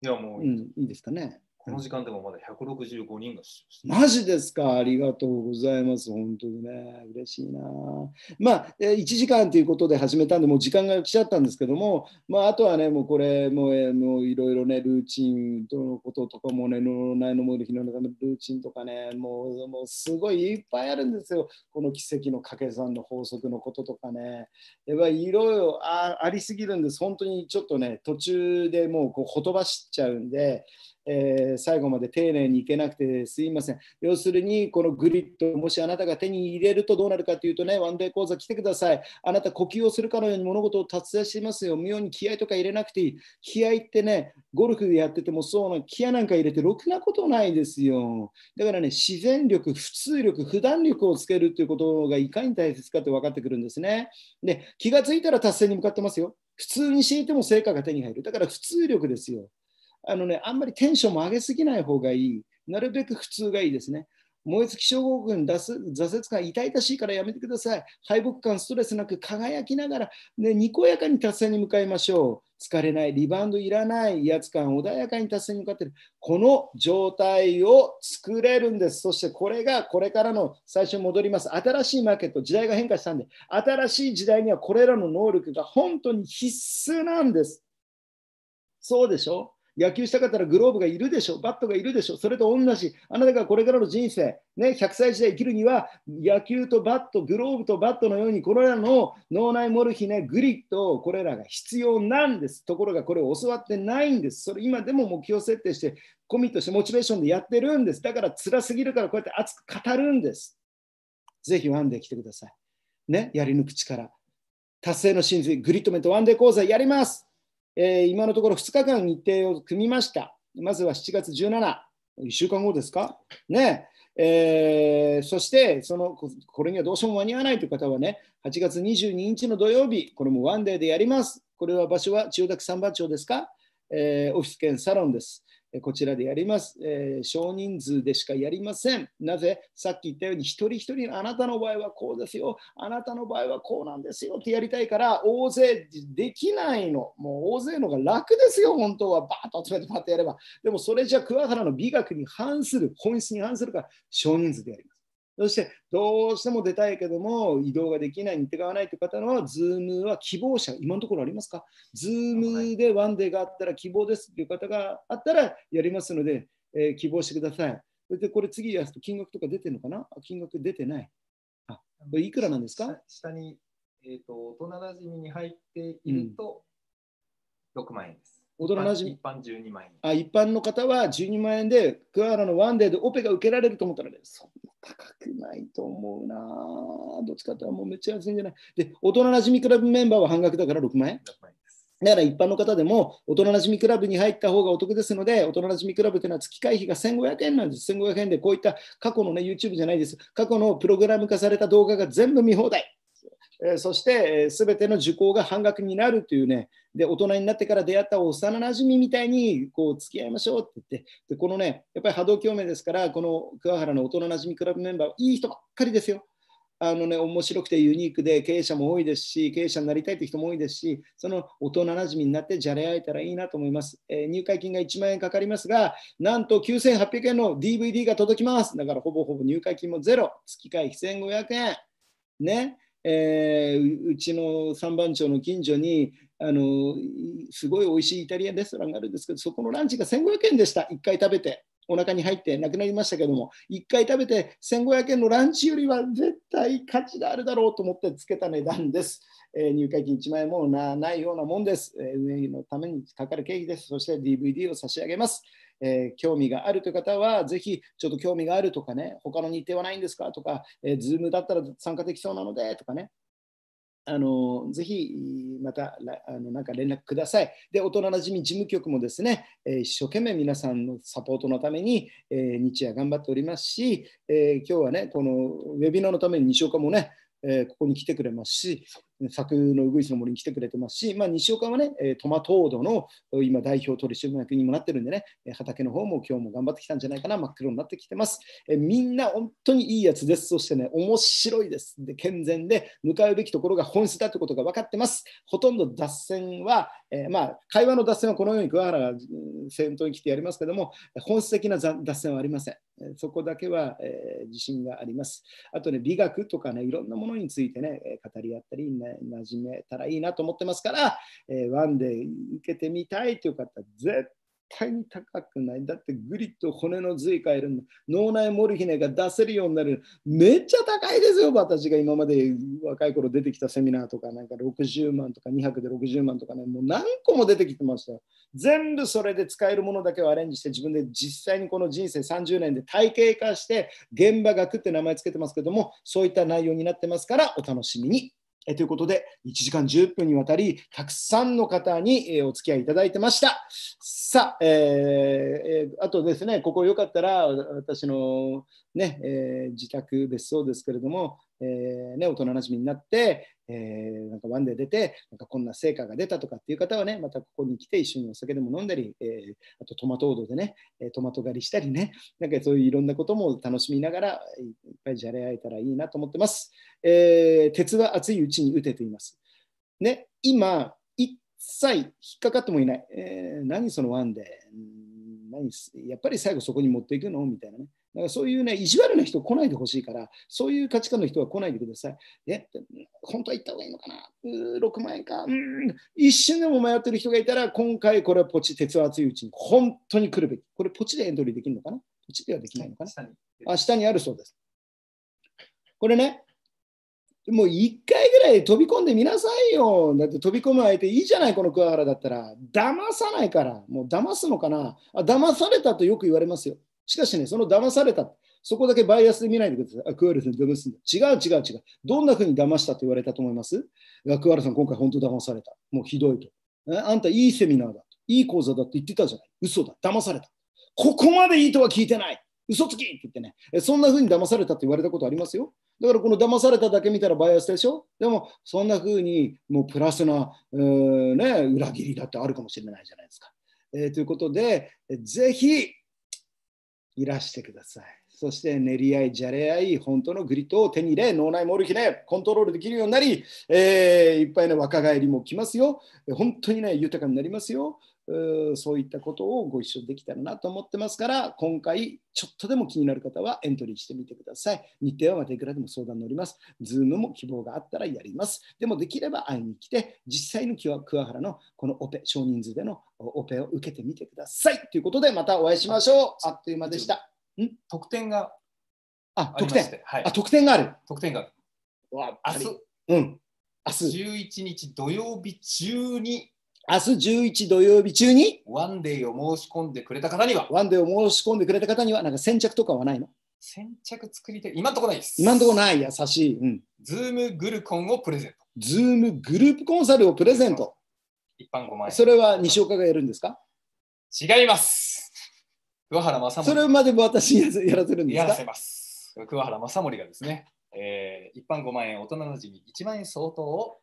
Speaker 1: いやもういいうん、いいですかねこの時間でもまだ165人が視聴
Speaker 2: してマジですかありがとうございます。本当にね、嬉しいな。まあ、1時間ということで始めたんで、もう時間が来ちゃったんですけども、まあ、あとはね、もうこれ、もうもういろいろね、ルーチンのこととかもね、ないの森、日の中のルーチンとかね、もうもうすごいいっぱいあるんですよ。この奇跡の掛け算の法則のこととかね。やっぱりいろいろありすぎるんです。本当にちょっとね、途中でもうこうほとばしちゃうんで、えー、最後まで丁寧にいけなくてすいません。要するに、このグリッド、もしあなたが手に入れるとどうなるかというとね、ワンデー講座来てください。あなた、呼吸をするかのように物事を達成しますよ。妙に気合とか入れなくていい。気合ってね、ゴルフでやっててもそうな、気合なんか入れてろくなことないですよ。だからね、自然力、普通力、普段力をつけるということがいかに大切かって分かってくるんですね。で、気がついたら達成に向かってますよ。普通にしていても成果が手に入る。だから普通力ですよ。あのね、あんまりテンションも上げすぎない方がいい。なるべく普通がいいですね。燃え尽き症候群出す、挫折感、痛々しいからやめてください。敗北感、ストレスなく輝きながら、ね、にこやかに達成に向かいましょう。疲れない、リバウンドいらない、威圧感、穏やかに達成に向かっている。この状態を作れるんです。そしてこれがこれからの最初に戻ります。新しいマーケット、時代が変化したんで、新しい時代にはこれらの能力が本当に必須なんです。そうでしょ野球したかったらグローブがいるでしょ、バットがいるでしょ、それと同じ、あなたがこれからの人生、ね、100歳時代生きるには、野球とバット、グローブとバットのように、これらの脳内モルヒネ、グリッド、これらが必要なんです。ところが、これを教わってないんです。それ今でも目標設定して、コミットしてモチベーションでやってるんです。だから辛すぎるから、こうやって熱く語るんです。ぜひワンデー来てください。ね、やり抜く力。達成の真髄、グリッドメントワンデー講座やります。えー、今のところ2日間日程を組みました。まずは7月17、1週間後ですか。ねえー、そしてその、これにはどうしても間に合わないという方はね、8月22日の土曜日、これもワンデーでやります。これは場所は千代田区三番町ですか、えー、オフィス兼サロンです。こちらでやります、えー、少人数でしかやりません。なぜさっき言ったように一人一人あなたの場合はこうですよ、あなたの場合はこうなんですよってやりたいから大勢できないの。もう大勢のが楽ですよ、本当は。バーッと集めてパッとやれば。でもそれじゃ桑原の美学に反する、本質に反するから少人数でやります。そしてどうしても出たいけども移動ができない、似てがわないという方は、ズームは希望者、今のところありますかズームでワンデーがあったら希望ですという方があったらやりますので、えー、希望してください。でこれ次やると金額とか出てるのかな金額出てない。あこれいくらなんですか下に、
Speaker 1: えーと、大人なじみに入っていると6万円です。大人なじみ一般12万円
Speaker 2: あ一般の方は12万円でクアラのワンデーでオペが受けられると思ったら、ね、そん高くないと思うなどっちかとはもうめっちゃ安いんじゃないで、大人なじみクラブメンバーは半額だから6万円。だから一般の方でも、大人なじみクラブに入った方がお得ですので、大人なじみクラブというのは月会費が1500円なんです。1500円でこういった過去のね、YouTube じゃないです。過去のプログラム化された動画が全部見放題。そして全ての受講が半額になるというね、で大人になってから出会った幼なじみみたいにこう付き合いましょうって言って、でこのね、やっぱり波動共鳴ですから、この桑原の大人なじみクラブメンバー、いい人ばっかりですよ。あのね、面白くてユニークで経営者も多いですし、経営者になりたいって人も多いですし、その大人なじみになってじゃれ合えたらいいなと思います、えー、入会金が1万円かかりますが、なんと9800円の DVD が届きます。だからほぼほぼ入会金もゼロ、月会1500円。ね、えー、うちの三番町の近所にあのすごい美味しいイタリアンレストランがあるんですけどそこのランチが1500円でした1回食べてお腹に入ってなくなりましたけども1回食べて1500円のランチよりは絶対価値があるだろうと思ってつけた値段です、えー、入会金1万円もなないようなもんです、えー、運営のためにかかる経費ですそして DVD を差し上げますえー、興味があるという方は、ぜひちょっと興味があるとかね、他の日程はないんですかとか、えー、Zoom だったら参加できそうなのでとかね、あのぜひまたあのなんか連絡ください。で、大人なじみ事務局もですね、えー、一生懸命皆さんのサポートのために、えー、日夜頑張っておりますし、えー、今日はね、このウェビナーのために西岡もね、えここに来てくれますし、作のウグイスの森に来てくれてますし、まあ、西岡はね、トマトードの今代表取締役にもなってるんでね、畑の方も今日も頑張ってきたんじゃないかな、真っ黒になってきてます。えみんな本当にいいやつです。そしてね、面白いです。で、健全で、向かうべきところが本質だってことが分かってます。ほとんど脱線は、えー、まあ、会話の脱線はこのように桑原が先頭に来てやりますけども、本質的な脱線はありません。そこだけは、えー、自信があります。あとね、美学とかね、いろんなものについてね、語り合ったり、ね、な馴染めたらいいなと思ってますから、えー、ワンデー受けてみたいという方、絶対に高くない。だってグリッと骨の髄変えるの、脳内モルヒネが出せるようになる。めっちゃ高いですよ、私が今まで若い頃出てきたセミナーとか、なんか60万とか200で60万とかね、もう何個も出てきてましたよ。全部それで使えるものだけをアレンジして自分で実際にこの人生30年で体系化して現場学って名前つけてますけどもそういった内容になってますからお楽しみにえということで、1時間10分にわたり、たくさんの方に、えお付き合いいただいてました。さあ、えー、あとですね、ここよかったら、私のね、えー、自宅別荘ですけれども、えー、ね、大人なじみになって、えー、なんかワンデー出て、なんかこんな成果が出たとかっていう方はね、またここに来て一緒にお酒でも飲んだり、えー、あとトマトードでね、トマト狩りしたりね、なんかそういういろんなことも楽しみながら、いっぱいじゃれ合えたらいいなと思ってます。えー、鉄は熱いうちに打てています。ね、今、一切引っかかってもいない。えー、何そのワンデー。何やっぱり最後そこに持っていくのみたいなね。だからそういうね、意地悪な人来ないでほしいから、そういう価値観の人は来ないでください。え、本当は行った方がいいのかなう ?6 万円かうん。一瞬でも迷ってる人がいたら、今回これはポチ、鉄は熱いうちに本当に来るべき。これポチでエントリーできるのかなポチではできないのかなあ下にあるそうです。これね、もう1回ぐらい飛び込んでみなさいよ。だって飛び込む相手いいじゃない、この桑原だったら。騙さないから。もう騙すのかなあ騙されたとよく言われますよ。しかしね、その騙された、そこだけバイアスで見ないでください。クアルさん、騙すんだ。違う違う違う。どんなふうに騙したと言われたと思いますクアルさん、今回本当騙された。もうひどいと。あんたいいセミナーだ。いい講座だって言ってたじゃない。嘘だ。騙された。ここまでいいとは聞いてない。嘘つきって言ってね。そんなふうに騙されたって言われたことありますよ。だからこの騙されただけ見たらバイアスでしょでもそんなふうにもうプラスな、えーね、裏切りだってあるかもしれないじゃないですか。えー、ということで、ぜひいらしてください。そして練り合い、じゃれ合い、本当のグリッドを手に入れ、脳内モルヒネ、コントロールできるようになり、えー、いっぱいの若返りも来ますよ。本当にね、豊かになりますよ。そういったことをご一緒できたらなと思ってますから、今回ちょっとでも気になる方はエントリーしてみてください。日程はまたいくらでも相談乗ります。Zoom も希望があったらやります。でもできれば会いに来て、実際の桑原のこのオペ、少人数でのオペを受けてみてください。ということで、またお会いしましょう。あっという間でした。得点があ、得点、はい、あ、得点がある。得点がある。わ、明日、うん。明日11日土曜日中に明日11土曜日中にワンデーを申し込んでくれた方にはワンデーを申し込んでくれた方にはなんか先着とかはないの
Speaker 1: 先着作りたい今ん
Speaker 2: とこないです今んとこない優しい、うん、ズームグルコンをプレゼントズームグループコンサルをプレゼント一般5万円それは西岡がやるんですか違います桑原正それまでも私やらせるんですかやらせます
Speaker 1: 桑原正森がですね、えー、一般5万円大人の時に1万円相当を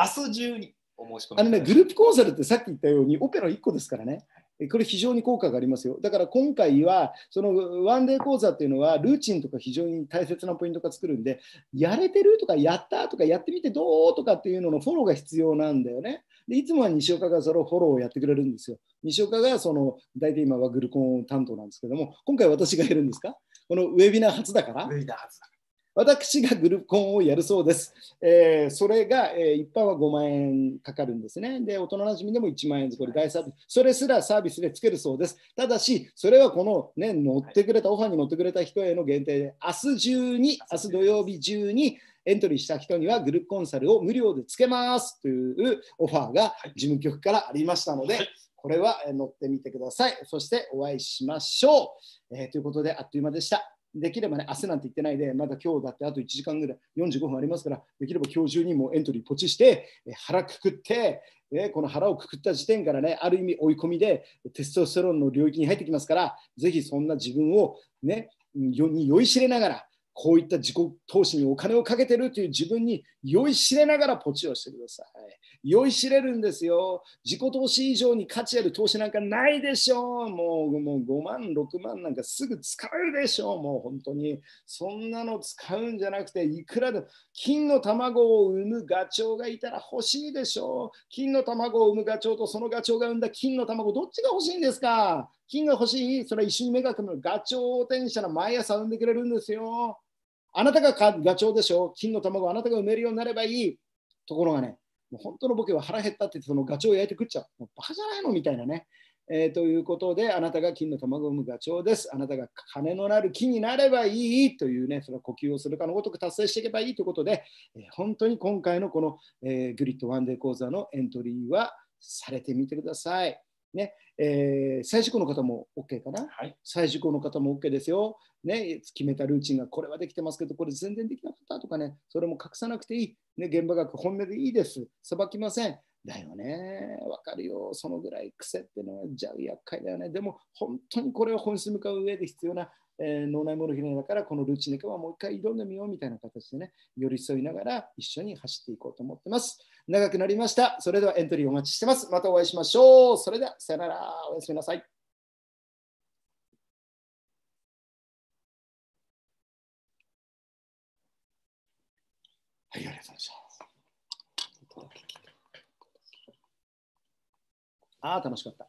Speaker 1: 明日中にお申し込みあのね、
Speaker 2: グループコンサルってさっき言ったようにオペラ1個ですからね。これ非常に効果がありますよ。だから今回は、そのワンデー講座っていうのは、ルーチンとか非常に大切なポイントが作るんで、やれてるとか、やったとか、やってみてどうとかっていうののフォローが必要なんだよね。でいつもは西岡がそのフォローをやってくれるんですよ。西岡がその大体今はグルコン担当なんですけども、今回私がやるんですかこのウェビナー初だから。ウェビナー初だから。私がグルコンをやるそうです。えー、それが、えー、一般は5万円かかるんですね。で、大人なじみでも1万円ずつ、これ大サービス、それすらサービスでつけるそうです。ただし、それはこの、ね、乗ってくれた、オファーに乗ってくれた人への限定で、明日中に、明日土曜日中に、エントリーした人にはグループコンサルを無料でつけますというオファーが事務局からありましたので、これは乗ってみてください。そしてお会いしましょう。えー、ということで、あっという間でした。できればね、明日なんて言ってないで、まだ今日だってあと1時間ぐらい、45分ありますから、できれば今日中にもエントリーポチして、え腹くくって、え、この腹をくくった時点からね、ある意味追い込みでテストステロンの領域に入ってきますから、ぜひそんな自分をね、に酔いしれながら、こういった自己投資にお金をかけてるという自分に酔いしれながらポチをしてください。酔いしれるんですよ。自己投資以上に価値ある投資なんかないでしょう。もうもう5万、6万なんかすぐ使うでしょう。もう本当に。そんなの使うんじゃなくて、いくらでも金の卵を産むガチョウがいたら欲しいでしょう。金の卵を産むガチョウとそのガチョウが産んだ金の卵、どっちが欲しいんですか金が欲しいそれは一緒に目がくむガチョウを手にのら毎朝産んでくれるんですよ。あなたがガチョウでしょ金の卵あなたが埋めるようになればいい。ところがね、もう本当のボケは腹減ったってそのガチョウを焼いて食っちゃう。もうバカじゃないのみたいなね。えー、ということで、あなたが金の卵を産むガチョウです。あなたが金のなる木になればいいというね、その呼吸をするかのごとく達成していけばいいということで、えー、本当に今回のこの、えー、グリッドワンデー講座のエントリーはされてみてください。ね、えー、再受講の方も OK かな、はい、再受講の方も OK ですよ、ね、決めたルーチンがこれはできてますけど、これ全然できなかったとかね、それも隠さなくていい、ね、現場学本音でいいです、さばきません。だよね、わかるよ、そのぐらい癖ってのは、じゃあ厄介だよね、でも本当にこれは本質向かう上で必要なえー、脳内モルヒネだからこのルーチネカはもう一回挑んでみようみたいな形でね、寄り添いながら一緒に走っていこうと思ってます。長くなりました。それではエントリーお待ちしてます。またお会いしましょう。それでは、さよなら。おやすみなさい。はい、ありがとうございました。ああ、楽しかった。